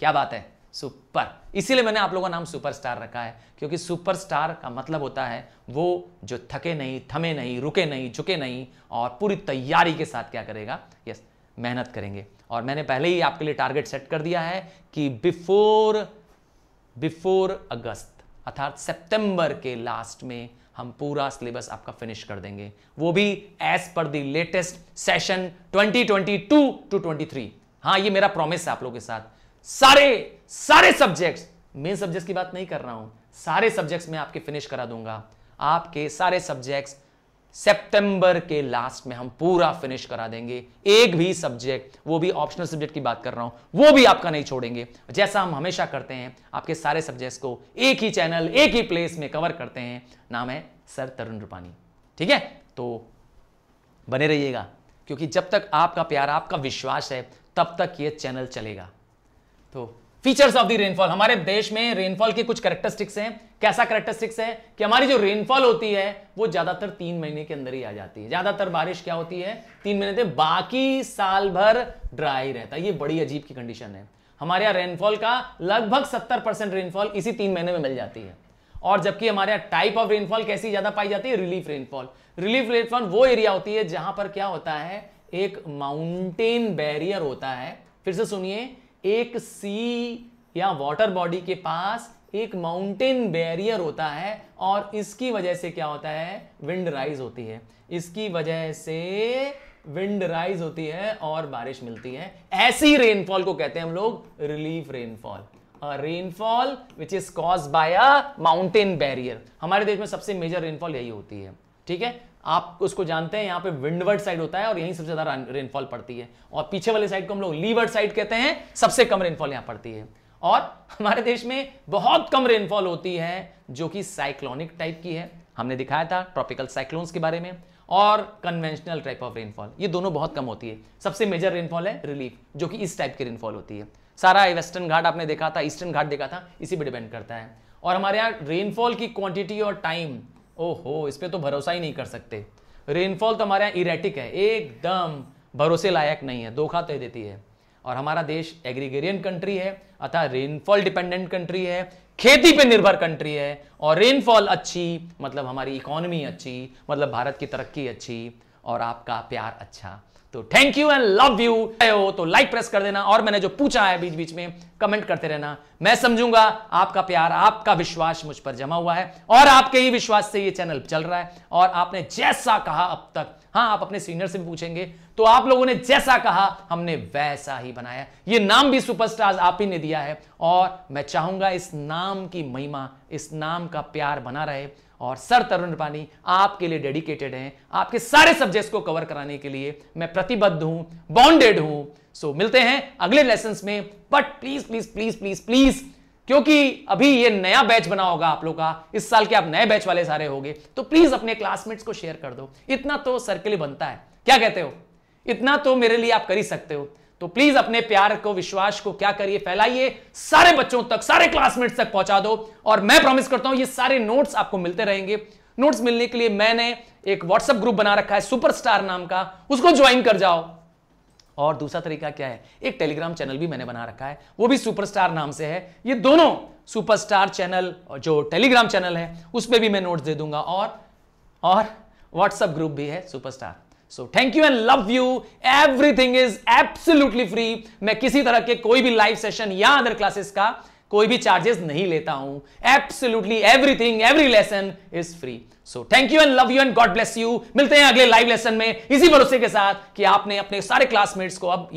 [SPEAKER 1] क्या बात है सुपर इसीलिए मैंने आप लोगों का नाम सुपरस्टार रखा है क्योंकि सुपरस्टार का मतलब होता है वो जो थके नहीं थमे नहीं रुके नहीं झुके नहीं और पूरी तैयारी के साथ क्या करेगा यस मेहनत करेंगे और मैंने पहले ही आपके लिए टारगेट सेट कर दिया है कि बिफोर बिफोर अगस्त अर्थात सेप्टेम्बर के लास्ट में हम पूरा सिलेबस आपका फिनिश कर देंगे वो भी as per the latest session 2022 to 23 हाँ ये मेरा प्रॉमिस है आप लोगों के साथ सारे सारे सब्जेक्ट्स मेन सब्जेक्ट्स की बात नहीं कर रहा हूं सारे सब्जेक्ट्स मैं आपके फिनिश करा दूंगा आपके सारे सब्जेक्ट्स सितंबर के लास्ट में हम पूरा फिनिश करा देंगे एक भी सब्जेक्ट वो भी ऑप्शनल सब्जेक्ट की बात कर रहा हूं वो भी आपका नहीं छोड़ेंगे जैसा हम हमेशा करते हैं आपके सारे सब्जेक्ट्स को एक ही चैनल एक ही प्लेस में कवर करते हैं नाम है सर तरुण रूपानी ठीक है तो बने रहिएगा क्योंकि जब तक आपका प्यार आपका विश्वास है तब तक ये चैनल चलेगा तो फीचर्स ऑफ द रेनफॉल हमारे देश में रेनफॉल के कुछ करेक्टरिस्टिक्स हैं कैसा करेक्टरिस्टिक्स है कि हमारी जो रेनफॉल होती है वो ज्यादातर तीन महीने के अंदर ही आ जाती है ज्यादातर बारिश क्या होती है तीन महीने से बाकी साल भर ड्राई रहता है ये बड़ी अजीब की कंडीशन है हमारे यहाँ रेनफॉल का लगभग सत्तर परसेंट रेनफॉल इसी तीन महीने में मिल जाती है और जबकि हमारे यहाँ टाइप ऑफ रेनफॉल कैसी ज्यादा पाई जाती है रिलीफ रेनफॉल रिलीफ रेनफॉल वो एरिया होती है जहां पर क्या होता है एक माउंटेन बैरियर होता है फिर से सुनिए एक सी या वाटर बॉडी के पास एक माउंटेन बैरियर होता है और इसकी वजह से क्या होता है विंड राइज होती है इसकी वजह से विंड राइज होती है और बारिश मिलती है ऐसी रेनफॉल को कहते हैं हम लोग relief rainfall rainfall which is cause by a mountain barrier हमारे देश में सबसे मेजर रेनफॉल यही होती है ठीक है आप उसको जानते हैं यहाँ पे विंडवर्ड साइड होता है और यहीं सबसे ज्यादा रेनफॉल पड़ती है और पीछे वाले साइड को हम लोग लीवर्ड साइड कहते हैं सबसे कम रेनफॉल यहाँ पड़ती है और हमारे देश में बहुत कम रेनफॉल होती है जो कि साइक्लोनिक टाइप की है हमने दिखाया था ट्रॉपिकल साइक्लोन्स के बारे में और कन्वेंशनल टाइप ऑफ रेनफॉल ये दोनों बहुत कम होती है सबसे मेजर रेनफॉल है रिलीफ जो कि इस टाइप की रेनफॉल होती है सारा वेस्टर्न घाट आपने देखा था ईस्टर्न घाट देखा था इसी पर डिपेंड करता है और हमारे यहाँ रेनफॉल की क्वांटिटी और टाइम ओहो इस पर तो भरोसा ही नहीं कर सकते रेनफॉल तो हमारे यहाँ इरेटिक है एकदम भरोसे लायक नहीं है धोखा दे देती है और हमारा देश एग्रीगेरियन कंट्री है अतः रेनफॉल डिपेंडेंट कंट्री है खेती पे निर्भर कंट्री है और रेनफॉल अच्छी मतलब हमारी इकोनॉमी अच्छी मतलब भारत की तरक्की अच्छी और आपका प्यार अच्छा तो thank you and love you हो तो लाइक प्रेस कर देना और मैंने जो पूछा है बीच बीच में कमेंट करते रहना मैं समझूंगा आपका प्यार आपका विश्वास मुझ पर जमा हुआ है और आपके ही विश्वास से ये चैनल चल रहा है और आपने जैसा कहा अब तक हाँ आप अपने सीनियर से भी पूछेंगे तो आप लोगों ने जैसा कहा हमने वैसा ही बनाया ये नाम भी सुपरस्टार्स आप ही ने दिया है और मैं चाहूंगा इस नाम की महिमा इस नाम का प्यार बना रहे और सर तरुण रूपानी आपके लिए डेडिकेटेड हैं आपके सारे सब्जेक्ट्स को कवर कराने के लिए मैं प्रतिबद्ध हूं बॉन्डेड हूं सो so, मिलते हैं अगले लेसन में but please please please please please क्योंकि अभी ये नया बैच बना होगा आप लोग का इस साल के आप नए बैच वाले सारे हो तो प्लीज अपने क्लासमेट्स को शेयर कर दो इतना तो सर के लिए बनता है क्या कहते हो इतना तो मेरे लिए आप कर ही सकते हो तो प्लीज अपने प्यार को विश्वास को क्या करिए फैलाइए सारे बच्चों तक सारे क्लासमेट्स तक पहुंचा दो और मैं प्रॉमिस करता हूं ये सारे नोट्स आपको मिलते रहेंगे नोट्स मिलने के लिए मैंने एक व्हाट्सएप ग्रुप बना रखा है सुपरस्टार नाम का उसको ज्वाइन कर जाओ और दूसरा तरीका क्या है एक टेलीग्राम चैनल भी मैंने बना रखा है वो भी सुपरस्टार नाम से है ये दोनों सुपरस्टार चैनल और जो टेलीग्राम चैनल है उस पर भी मैं नोट्स दे दूंगा और और व्हाट्सएप ग्रुप भी है superstar so thank you and love you everything is absolutely free मैं किसी तरह के कोई भी लाइव सेशन या अदर क्लासेस का कोई भी चार्जेस नहीं लेता हूं absolutely everything every lesson is free so thank you and love you and God bless you मिलते हैं अगले लाइव लेसन में इसी भरोसे के साथ कि आपने अपने सारे क्लासमेट्स को अब